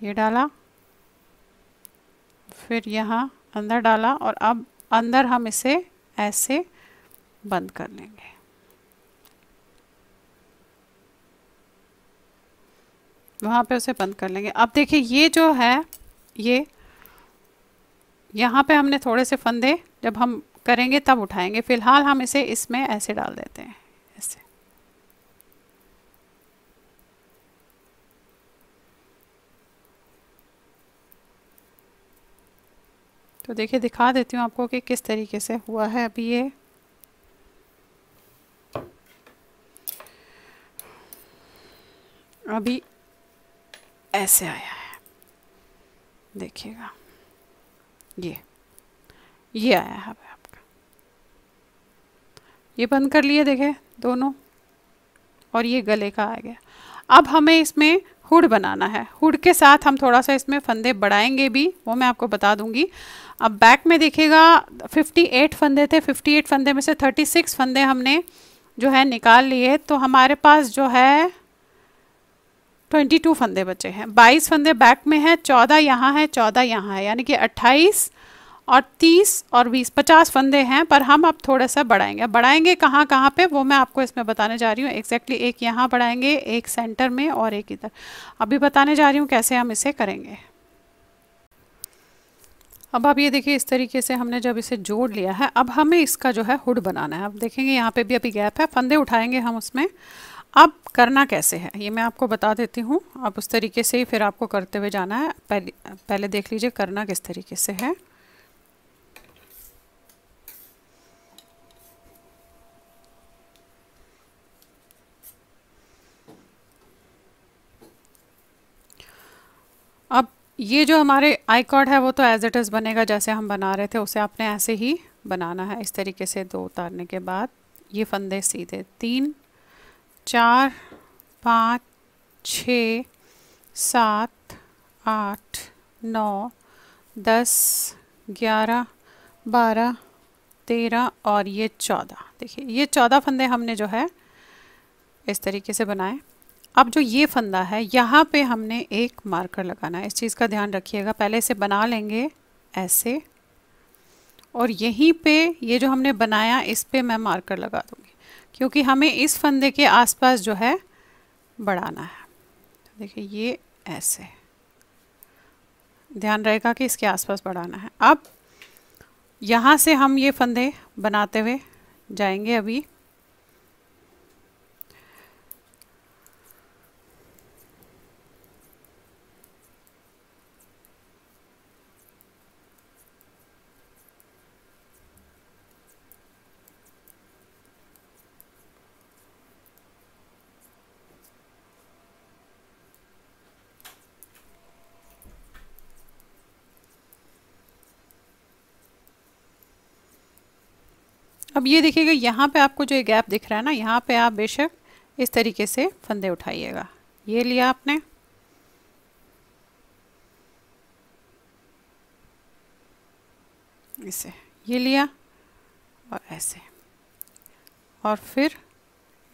ये डाला फिर यहाँ अंदर डाला और अब अंदर हम इसे ऐसे बंद कर लेंगे वहाँ पे उसे बंद कर लेंगे अब देखिए ये जो है ये यहाँ पे हमने थोड़े से फंदे जब हम करेंगे तब उठाएंगे फ़िलहाल हम इसे इसमें ऐसे डाल देते हैं ऐसे तो देखिए दिखा देती हूँ आपको कि किस तरीके से हुआ है अभी ये अभी ऐसे आया है देखिएगा ये ये आया है आपका ये बंद कर लिए देखे दोनों और ये गले का आ गया अब हमें इसमें हुड बनाना है हुड के साथ हम थोड़ा सा इसमें फंदे बढ़ाएंगे भी वो मैं आपको बता दूंगी अब बैक में देखिएगा 58 फंदे थे 58 फंदे में से 36 फंदे हमने जो है निकाल लिए तो हमारे पास जो है ट्वेंटी टू फंदे बचे हैं बाईस फंदे बैक में हैं चौदह यहाँ है चौदह यहाँ है यानी कि अट्ठाईस और तीस और बीस पचास फंदे हैं पर हम अब थोड़ा सा बढ़ाएंगे बढ़ाएंगे कहाँ कहाँ पे वो मैं आपको इसमें बताने जा रही हूँ एक्जैक्टली exactly एक यहाँ बढ़ाएंगे एक सेंटर में और एक इधर अभी बताने जा रही हूँ कैसे हम इसे करेंगे अब आप ये देखिए इस तरीके से हमने जब इसे जोड़ लिया है अब हमें इसका जो है हुड बनाना है अब देखेंगे यहाँ पे भी अभी गैप है फंदे उठाएंगे हम उसमें अब करना कैसे है ये मैं आपको बता देती हूँ अब उस तरीके से ही फिर आपको करते हुए जाना है पहले पहले देख लीजिए करना किस तरीके से है अब ये जो हमारे आई कार्ड है वो तो एज इट इज़ बनेगा जैसे हम बना रहे थे उसे आपने ऐसे ही बनाना है इस तरीके से दो उतारने के बाद ये फंदे सीधे तीन चार पाँच छ सात आठ नौ दस ग्यारह बारह तेरह और ये चौदह देखिए ये चौदह फंदे हमने जो है इस तरीके से बनाए अब जो ये फंदा है यहाँ पे हमने एक मार्कर लगाना है इस चीज़ का ध्यान रखिएगा पहले इसे बना लेंगे ऐसे और यहीं पे ये जो हमने बनाया इस पे मैं मार्कर लगा दूँगी क्योंकि हमें इस फंदे के आसपास जो है बढ़ाना है तो देखिए ये ऐसे ध्यान रहेगा कि इसके आसपास बढ़ाना है अब यहाँ से हम ये फंदे बनाते हुए जाएंगे अभी अब ये देखिएगा यहाँ पे आपको जो गैप दिख रहा है ना यहाँ पे आप बेशक इस तरीके से फंदे उठाइएगा ये लिया आपने इसे ये लिया और ऐसे और फिर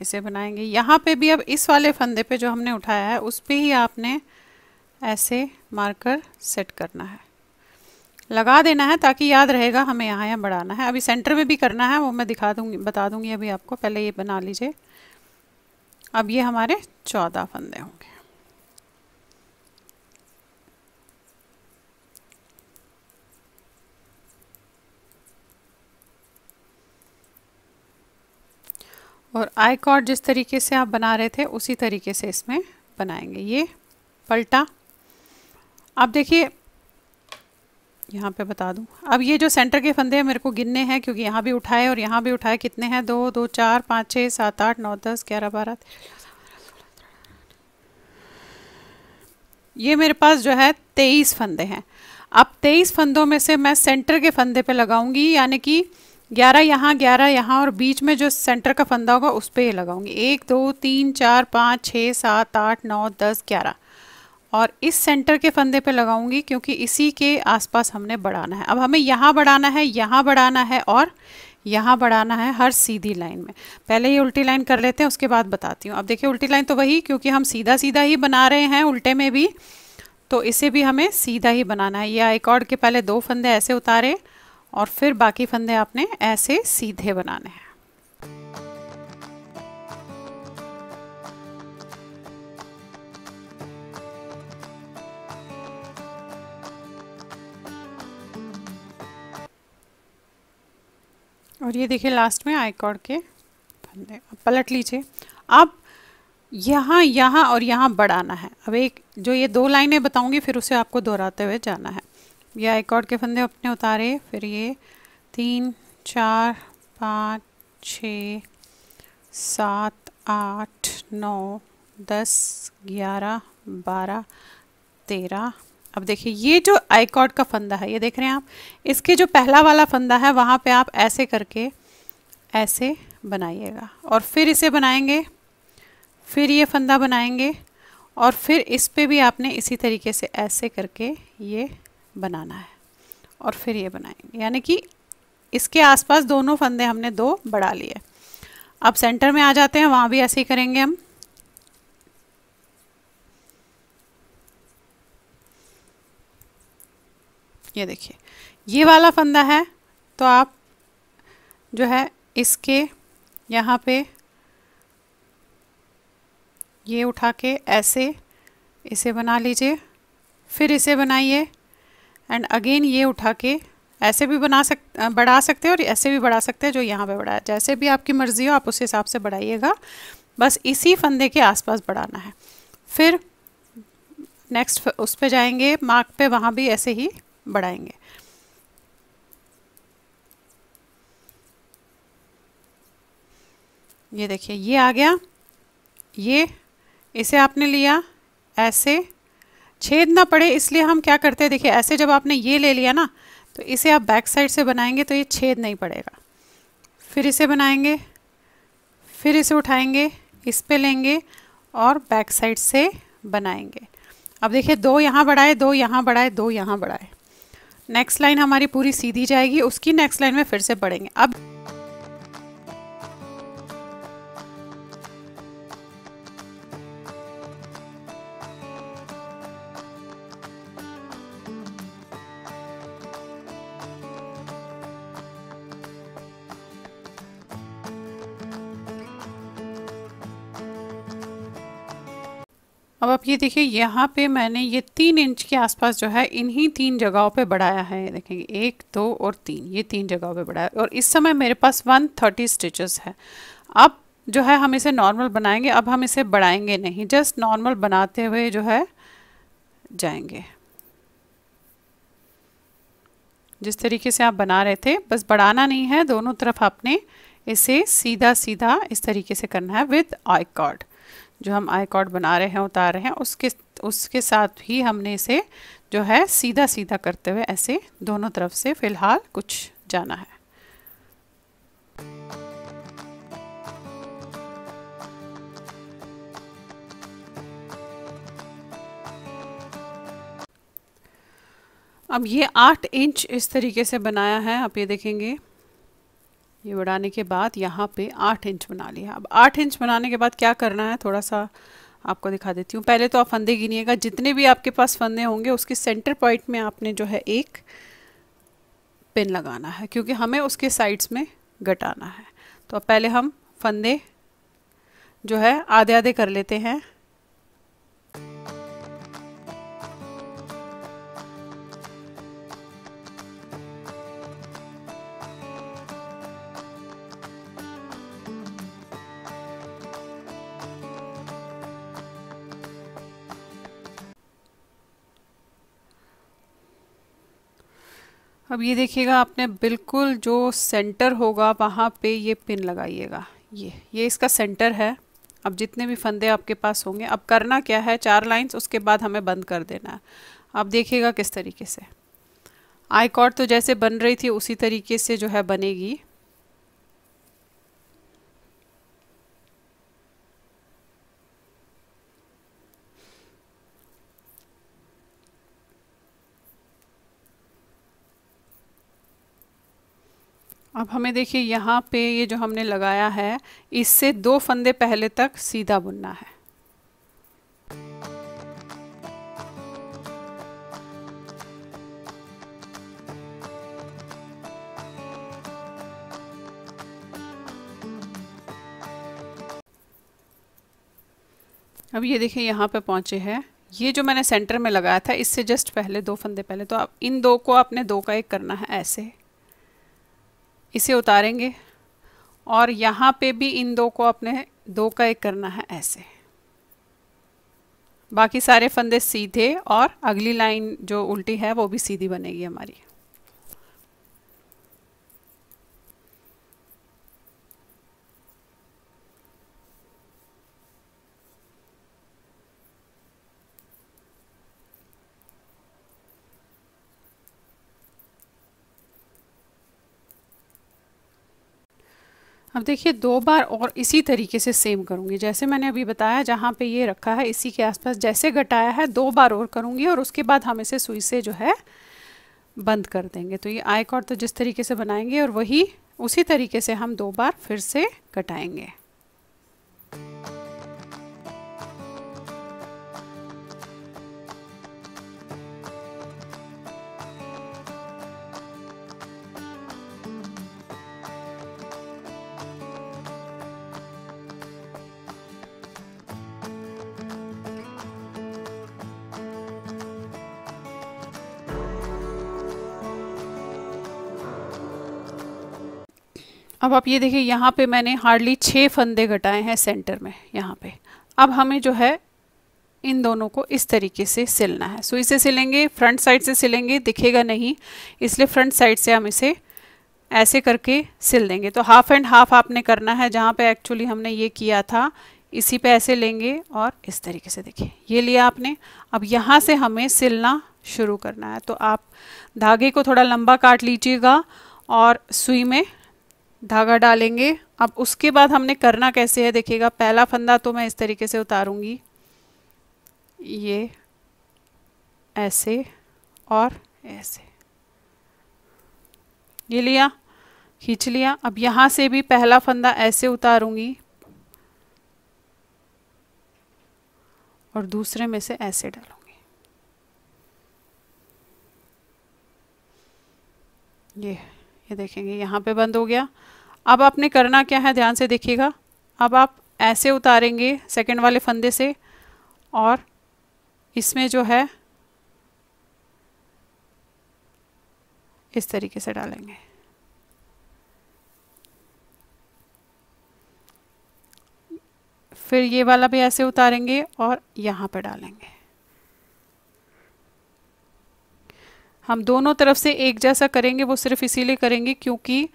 इसे बनाएंगे यहाँ पे भी अब इस वाले फंदे पे जो हमने उठाया है उस पर ही आपने ऐसे मार्कर सेट करना है लगा देना है ताकि याद रहेगा हमें यहाँ यहाँ बढ़ाना है अभी सेंटर में भी करना है वो मैं दिखा दूँगी बता दूँगी अभी आपको पहले ये बना लीजिए अब ये हमारे चौदह फंदे होंगे और आई कॉर्ड जिस तरीके से आप बना रहे थे उसी तरीके से इसमें बनाएंगे ये पलटा आप देखिए यहाँ पे बता दूँ अब ये जो सेंटर के फंदे हैं मेरे को गिनने हैं क्योंकि यहाँ भी उठाए और यहाँ भी उठाए कितने हैं दो दो चार पाँच छः सात आठ नौ दस ग्यारह बारह ये मेरे पास जो है तेईस फंदे हैं अब तेईस फंदों में से मैं सेंटर के फंदे पे लगाऊंगी यानी कि ग्यारह यहाँ ग्यारह यहाँ और बीच में जो सेंटर का फंदा होगा उस पर लगाऊंगी एक दो तीन चार पाँच छः सात आठ नौ दस ग्यारह और इस सेंटर के फंदे पे लगाऊंगी क्योंकि इसी के आसपास हमने बढ़ाना है अब हमें यहाँ बढ़ाना है यहाँ बढ़ाना है और यहाँ बढ़ाना है हर सीधी लाइन में पहले ये उल्टी लाइन कर लेते हैं उसके बाद बताती हूँ अब देखिए उल्टी लाइन तो वही क्योंकि हम सीधा सीधा ही बना रहे हैं उल्टे में भी तो इसे भी हमें सीधा ही बनाना है या एक और के पहले दो फंदे ऐसे उतारे और फिर बाकी फंदे आपने ऐसे सीधे बनाने हैं और ये देखिए लास्ट में आई कॉड के फंदे पलट लीजिए अब यहाँ यहाँ और यहाँ बढ़ाना है अब एक जो ये दो लाइनें बताऊँगी फिर उसे आपको दोहराते हुए जाना है ये आई कॉड के फंदे अपने उतारे फिर ये तीन चार पाँच छ सात आठ नौ दस ग्यारह बारह तेरह अब देखिए ये जो आई का फंदा है ये देख रहे हैं आप इसके जो पहला वाला फंदा है वहाँ पे आप ऐसे करके ऐसे बनाइएगा और फिर इसे बनाएंगे फिर ये फंदा बनाएंगे और फिर इस पर भी आपने इसी तरीके से ऐसे करके ये बनाना है और फिर ये बनाएंगे यानी कि इसके आसपास दोनों फंदे हमने दो बढ़ा लिए अब सेंटर में आ जाते हैं वहाँ भी ऐसे ही करेंगे हम ये देखिए ये वाला फंदा है तो आप जो है इसके यहाँ पे ये उठा के ऐसे इसे बना लीजिए फिर इसे बनाइए एंड अगेन ये उठा के ऐसे भी बना सक बढ़ा सकते हैं और ऐसे भी बढ़ा सकते हैं जो यहाँ पे बढ़ाया जैसे भी आपकी मर्ज़ी हो आप उस हिसाब से बढ़ाइएगा बस इसी फंदे के आसपास बढ़ाना है फिर नेक्स्ट उस पर जाएंगे मार्क पे वहाँ भी ऐसे ही बढ़ाएंगे ये देखिए ये आ गया ये इसे आपने लिया ऐसे छेद ना पड़े इसलिए हम क्या करते हैं देखिए ऐसे जब आपने ये ले लिया ना तो इसे आप बैक साइड से बनाएंगे तो ये छेद नहीं पड़ेगा फिर इसे बनाएंगे फिर इसे उठाएंगे इस पे लेंगे और बैक साइड से बनाएंगे अब देखिए दो यहाँ बढ़ाए दो यहाँ बढ़ाए दो यहाँ बढ़ाए नेक्स्ट लाइन हमारी पूरी सीधी जाएगी उसकी नेक्स्ट लाइन में फिर से पढ़ेंगे अब अब आप ये देखिए यहाँ पे मैंने ये तीन इंच के आसपास जो है इन्हीं तीन जगहों पे बढ़ाया है देखेंगे एक दो और तीन ये तीन जगहों पे बढ़ाया और इस समय मेरे पास 130 स्टिचेस है अब जो है हम इसे नॉर्मल बनाएंगे अब हम इसे बढ़ाएंगे नहीं जस्ट नॉर्मल बनाते हुए जो है जाएंगे जिस तरीके से आप बना रहे थे बस बढ़ाना नहीं है दोनों तरफ आपने इसे सीधा सीधा इस तरीके से करना है विद आई कार्ड जो हम आई कॉर्ड बना रहे हैं उतार रहे हैं उसके उसके साथ ही हमने इसे जो है सीधा सीधा करते हुए ऐसे दोनों तरफ से फ़िलहाल कुछ जाना है अब ये आठ इंच इस तरीके से बनाया है आप ये देखेंगे ये बढ़ाने के बाद यहाँ पे आठ इंच बना लिया अब आठ इंच बनाने के बाद क्या करना है थोड़ा सा आपको दिखा देती हूँ पहले तो आप फंदे गिनिएगा जितने भी आपके पास फंदे होंगे उसके सेंटर पॉइंट में आपने जो है एक पिन लगाना है क्योंकि हमें उसके साइड्स में घटाना है तो अब पहले हम फंदे जो है आधे आधे कर लेते हैं अब ये देखिएगा आपने बिल्कुल जो सेंटर होगा वहाँ पे ये पिन लगाइएगा ये ये इसका सेंटर है अब जितने भी फंदे आपके पास होंगे अब करना क्या है चार लाइंस उसके बाद हमें बंद कर देना है आप देखिएगा किस तरीके से आई कॉर्ड तो जैसे बन रही थी उसी तरीके से जो है बनेगी अब हमें देखिए यहाँ पे ये जो हमने लगाया है इससे दो फंदे पहले तक सीधा बुनना है अब ये देखिए यहाँ पे पहुंचे हैं ये जो मैंने सेंटर में लगाया था इससे जस्ट पहले दो फंदे पहले तो आप इन दो को आपने दो का एक करना है ऐसे इसे उतारेंगे और यहाँ पे भी इन दो को अपने दो का एक करना है ऐसे बाकी सारे फंदे सीधे और अगली लाइन जो उल्टी है वो भी सीधी बनेगी हमारी अब देखिए दो बार और इसी तरीके से सेम करूँगी जैसे मैंने अभी बताया जहाँ पे ये रखा है इसी के आसपास जैसे घटाया है दो बार और करूँगी और उसके बाद हम इसे सुई से जो है बंद कर देंगे तो ये आई कॉर्ड तो जिस तरीके से बनाएंगे और वही उसी तरीके से हम दो बार फिर से कटाएंगे अब आप ये देखिए यहाँ पे मैंने हार्डली छः फंदे घटाए हैं सेंटर में यहाँ पे अब हमें जो है इन दोनों को इस तरीके से सिलना है सुई से सिलेंगे फ्रंट साइड से सिलेंगे दिखेगा नहीं इसलिए फ्रंट साइड से हम इसे ऐसे करके सिल देंगे तो हाफ एंड हाफ आपने करना है जहाँ पे एक्चुअली हमने ये किया था इसी पे ऐसे लेंगे और इस तरीके से देखिए ये लिया आपने अब यहाँ से हमें सिलना शुरू करना है तो आप धागे को थोड़ा लंबा काट लीजिएगा और सुई में धागा डालेंगे अब उसके बाद हमने करना कैसे है देखिएगा पहला फंदा तो मैं इस तरीके से उतारूंगी ये ऐसे और ऐसे ये लिया खींच लिया अब यहाँ से भी पहला फंदा ऐसे उतारूंगी और दूसरे में से ऐसे डालूंगी ये ये देखेंगे यहाँ पे बंद हो गया अब आपने करना क्या है ध्यान से देखिएगा अब आप ऐसे उतारेंगे सेकंड वाले फंदे से और इसमें जो है इस तरीके से डालेंगे फिर ये वाला भी ऐसे उतारेंगे और यहाँ पर डालेंगे हम दोनों तरफ से एक जैसा करेंगे वो सिर्फ इसीलिए करेंगे क्योंकि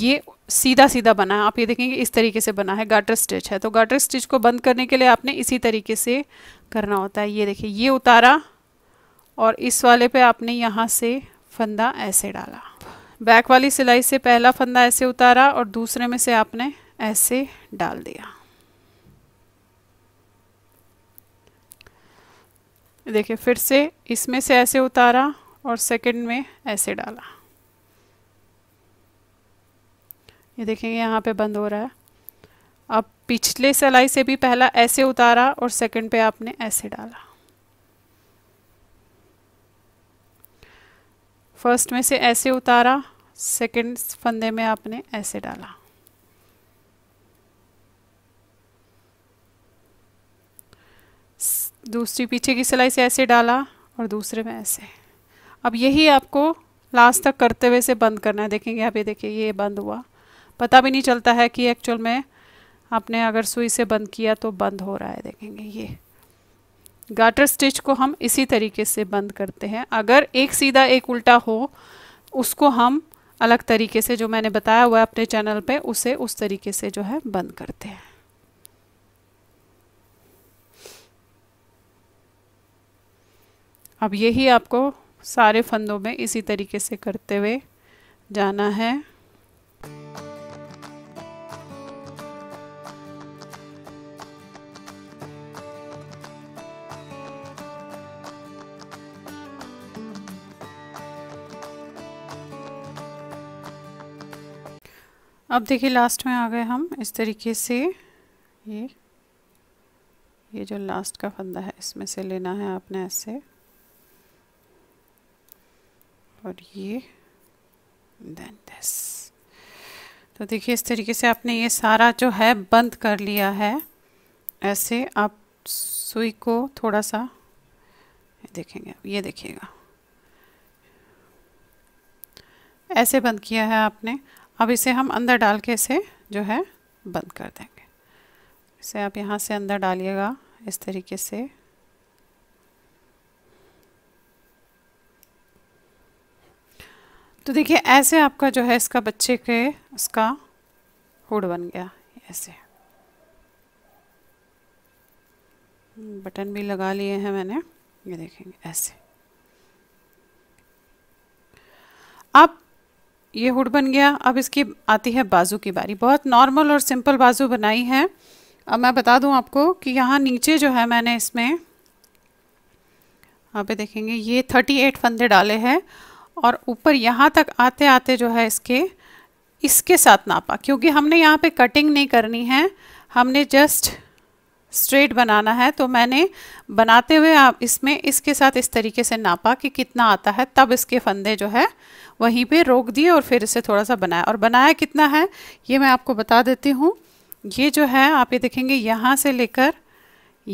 ये सीधा सीधा बना है आप ये देखेंगे इस तरीके से बना है गाटर स्टिच है तो गाटर स्टिच को बंद करने के लिए आपने इसी तरीके से करना होता है ये देखिए ये उतारा और इस वाले पे आपने यहाँ से फंदा ऐसे डाला बैक वाली सिलाई से पहला फंदा ऐसे उतारा और दूसरे में से आपने ऐसे डाल दिया देखिए फिर से इसमें से ऐसे उतारा और सेकंड में ऐसे डाला ये देखेंगे यहाँ पे बंद हो रहा है अब पिछले सिलाई से भी पहला ऐसे उतारा और सेकंड पे आपने ऐसे डाला फर्स्ट में से ऐसे उतारा सेकंड फंदे में आपने ऐसे डाला दूसरी पीछे की सिलाई से ऐसे डाला और दूसरे में ऐसे अब यही आपको लास्ट तक करते हुए से बंद करना है देखेंगे आप ये देखिए ये बंद हुआ पता भी नहीं चलता है कि एक्चुअल में आपने अगर सुई से बंद किया तो बंद हो रहा है देखेंगे ये गाटर स्टिच को हम इसी तरीके से बंद करते हैं अगर एक सीधा एक उल्टा हो उसको हम अलग तरीके से जो मैंने बताया हुआ है अपने चैनल पे उसे उस तरीके से जो है बंद करते हैं अब यही आपको सारे फंदों में इसी तरीके से करते हुए जाना है अब देखिए लास्ट में आ गए हम इस तरीके से ये ये जो लास्ट का फंदा है इसमें से लेना है आपने ऐसे और ये देन दिस तो देखिए इस तरीके से आपने ये सारा जो है बंद कर लिया है ऐसे आप सुई को थोड़ा सा देखेंगे ये देखिएगा ऐसे बंद किया है आपने अब इसे हम अंदर डाल के इसे जो है बंद कर देंगे इसे आप यहाँ से अंदर डालिएगा इस तरीके से तो देखिए ऐसे आपका जो है इसका बच्चे के उसका हुड बन गया ऐसे बटन भी लगा लिए हैं मैंने ये देखेंगे ऐसे आप ये हुड बन गया अब इसकी आती है बाजू की बारी बहुत नॉर्मल और सिंपल बाजू बनाई है अब मैं बता दूं आपको कि यहाँ नीचे जो है मैंने इसमें यहाँ पे देखेंगे ये थर्टी एट फंदे डाले हैं और ऊपर यहाँ तक आते आते जो है इसके इसके साथ नापा क्योंकि हमने यहाँ पे कटिंग नहीं करनी है हमने जस्ट स्ट्रेट बनाना है तो मैंने बनाते हुए आप इसमें इसके साथ इस तरीके से नापा कि कितना आता है तब इसके फंदे जो है वहीं पे रोक दिए और फिर इसे थोड़ा सा बनाया और बनाया कितना है ये मैं आपको बता देती हूँ ये जो है आप ये देखेंगे यहाँ से लेकर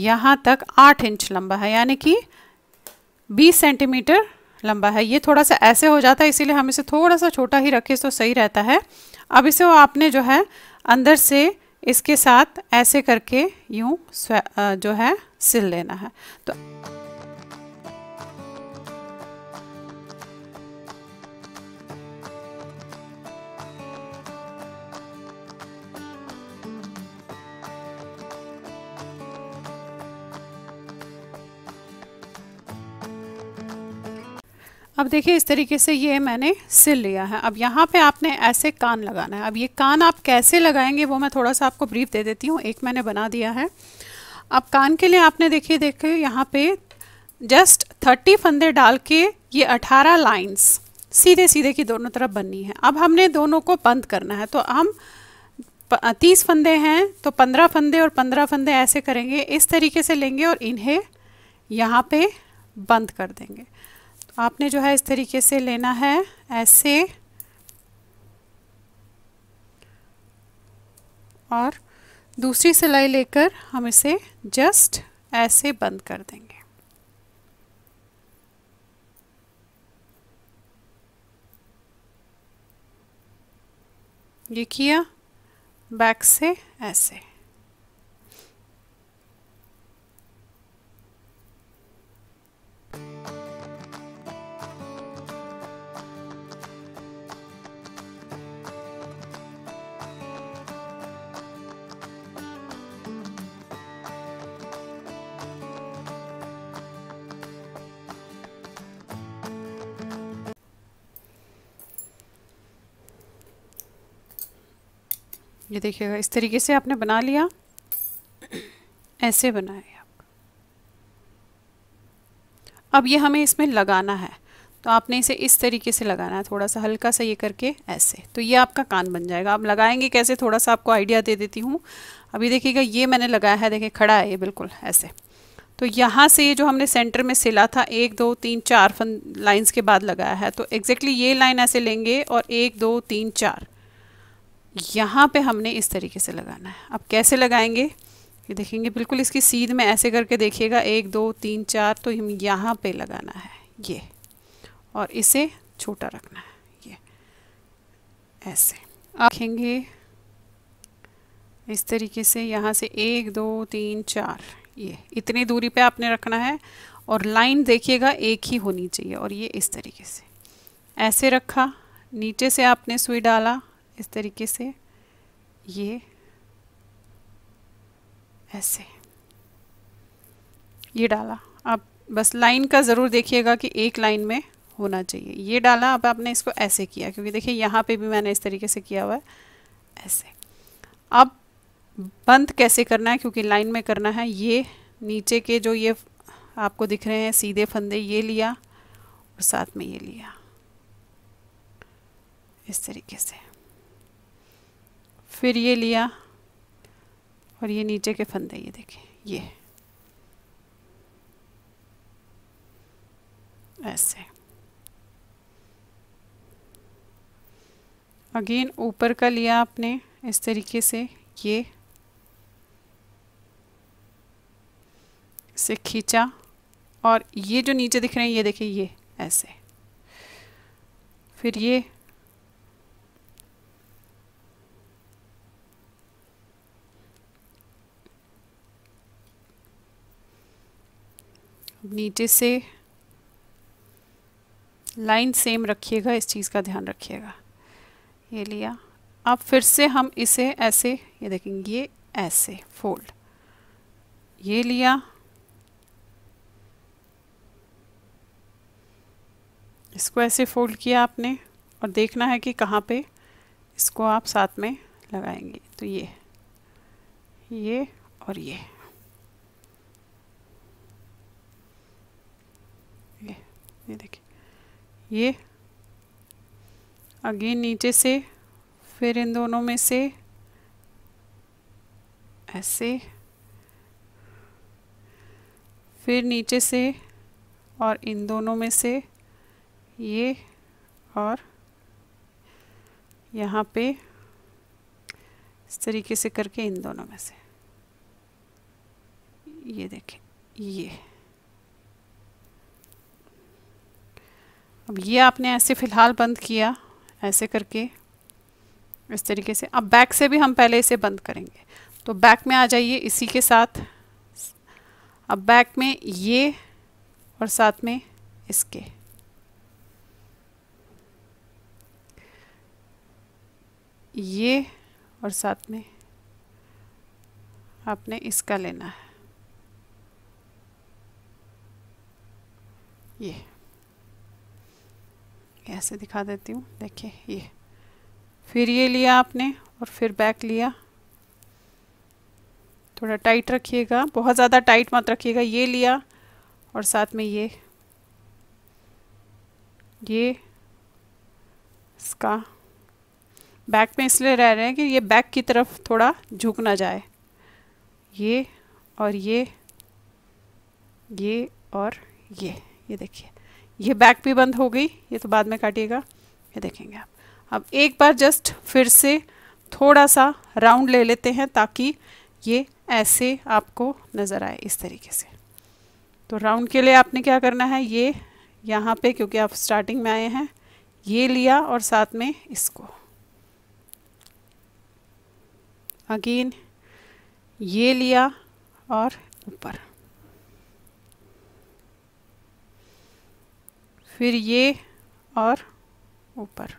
यहाँ तक आठ इंच लंबा है यानी कि बीस सेंटीमीटर लंबा है ये थोड़ा सा ऐसे हो जाता है इसीलिए हम इसे थोड़ा सा छोटा ही रखें तो सही रहता है अब इसे आपने जो है अंदर से इसके साथ ऐसे करके यूँ जो है सिल लेना है तो अब देखिए इस तरीके से ये मैंने सिल लिया है अब यहाँ पे आपने ऐसे कान लगाना है अब ये कान आप कैसे लगाएंगे वो मैं थोड़ा सा आपको ब्रीफ दे देती हूँ एक मैंने बना दिया है अब कान के लिए आपने देखिए देखिए यहाँ पे जस्ट थर्टी फंदे डाल के ये अठारह लाइन्स सीधे सीधे की दोनों तरफ बननी है अब हमने दोनों को बंद करना है तो हम तीस फंदे हैं तो पंद्रह फंदे और पंद्रह फंदे ऐसे करेंगे इस तरीके से लेंगे और इन्हें यहाँ पे बंद कर देंगे आपने जो है इस तरीके से लेना है ऐसे और दूसरी सिलाई लेकर हम इसे जस्ट ऐसे बंद कर देंगे ये किया बैक से ऐसे Thank you. ये देखिएगा इस तरीके से आपने बना लिया ऐसे बनाया आप अब ये हमें इसमें लगाना है तो आपने इसे इस तरीके से लगाना है थोड़ा सा हल्का सा ये करके ऐसे तो ये आपका कान बन जाएगा आप लगाएंगे कैसे थोड़ा सा आपको आइडिया दे देती हूँ अभी देखिएगा ये मैंने लगाया है देखिए खड़ा है ये बिल्कुल ऐसे तो यहाँ से ये जो हमने सेंटर में सिला था एक दो तीन चार फन लाइन्स के बाद लगाया है तो एग्जैक्टली ये लाइन ऐसे लेंगे और एक दो तीन चार यहाँ पे हमने इस तरीके से लगाना है अब कैसे लगाएंगे ये देखेंगे बिल्कुल इसकी सीध में ऐसे करके देखिएगा एक दो तीन चार तो हम यहाँ पे लगाना है ये और इसे छोटा रखना है ये ऐसे रखेंगे इस तरीके से यहाँ से एक दो तीन चार ये इतनी दूरी पे आपने रखना है और लाइन देखिएगा एक ही होनी चाहिए और ये इस तरीके से ऐसे रखा नीचे से आपने सुई डाला इस तरीके से ये ऐसे ये डाला आप बस लाइन का ज़रूर देखिएगा कि एक लाइन में होना चाहिए ये डाला अब आपने इसको ऐसे किया क्योंकि देखिए यहाँ पे भी मैंने इस तरीके से किया हुआ है ऐसे अब बंद कैसे करना है क्योंकि लाइन में करना है ये नीचे के जो ये आपको दिख रहे हैं सीधे फंदे ये लिया और साथ में ये लिया इस तरीके से फिर ये लिया और ये नीचे के फंदे ये देखें ये ऐसे अगेन ऊपर का लिया आपने इस तरीके से ये से खींचा और ये जो नीचे दिख रहे हैं ये देखें ये ऐसे फिर ये नीचे से लाइन सेम रखिएगा इस चीज़ का ध्यान रखिएगा ये लिया अब फिर से हम इसे ऐसे ये देखेंगे ये ऐसे फोल्ड ये लिया इसको ऐसे फोल्ड किया आपने और देखना है कि कहाँ पे इसको आप साथ में लगाएंगे तो ये ये और ये ये देखिए ये अगेन नीचे से फिर इन दोनों में से ऐसे फिर नीचे से और इन दोनों में से ये और यहाँ पे इस तरीके से करके इन दोनों में से ये देखें ये अब ये आपने ऐसे फ़िलहाल बंद किया ऐसे करके इस तरीके से अब बैक से भी हम पहले इसे बंद करेंगे तो बैक में आ जाइए इसी के साथ अब बैक में ये और साथ में इसके ये और साथ में आपने इसका लेना है ये ऐसे दिखा देती हूँ देखिए ये फिर ये लिया आपने और फिर बैक लिया थोड़ा टाइट रखिएगा बहुत ज़्यादा टाइट मत रखिएगा ये लिया और साथ में ये ये इसका बैक में इसलिए रह रहे हैं कि ये बैक की तरफ थोड़ा झुक ना जाए ये और ये ये और ये ये देखिए ये बैक भी बंद हो गई ये तो बाद में काटिएगा ये देखेंगे आप अब एक बार जस्ट फिर से थोड़ा सा राउंड ले लेते हैं ताकि ये ऐसे आपको नज़र आए इस तरीके से तो राउंड के लिए आपने क्या करना है ये यहाँ पे क्योंकि आप स्टार्टिंग में आए हैं ये लिया और साथ में इसको अगेन ये लिया और ऊपर फिर ये और ऊपर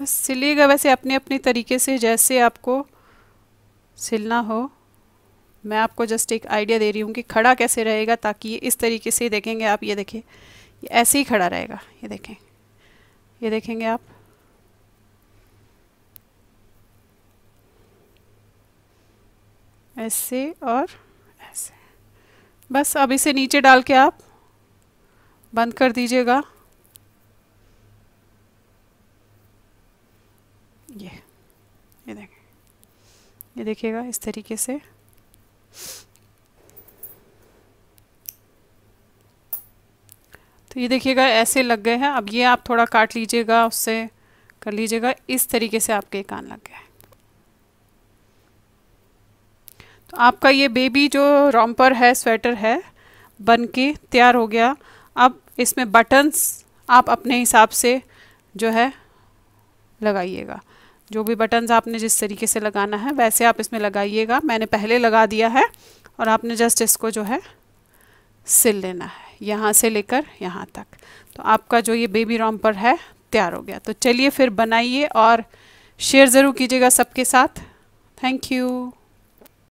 बस सिलेगा वैसे अपने अपने तरीके से जैसे आपको सिलना हो मैं आपको जस्ट एक आइडिया दे रही हूँ कि खड़ा कैसे रहेगा ताकि ये इस तरीके से देखेंगे आप ये देखें ये ऐसे ही खड़ा रहेगा ये देखें ये देखेंगे आप ऐसे और ऐसे बस अब इसे नीचे डाल के आप बंद कर दीजिएगा ये ये देखें ये देखिएगा इस तरीके से तो ये देखिएगा ऐसे लग गए हैं अब ये आप थोड़ा काट लीजिएगा उससे कर लीजिएगा इस तरीके से आपके कान लग गए तो आपका ये बेबी जो रॉम्पर है स्वेटर है बन के तैयार हो गया अब इसमें बटन्स आप अपने हिसाब से जो है लगाइएगा जो भी बटन्स आपने जिस तरीके से लगाना है वैसे आप इसमें लगाइएगा मैंने पहले लगा दिया है और आपने जस्ट इसको जो है सिल लेना है यहाँ से लेकर यहाँ तक तो आपका जो ये बेबी रॉम्पर है तैयार हो गया तो चलिए फिर बनाइए और शेयर ज़रूर कीजिएगा सबके साथ थैंक यू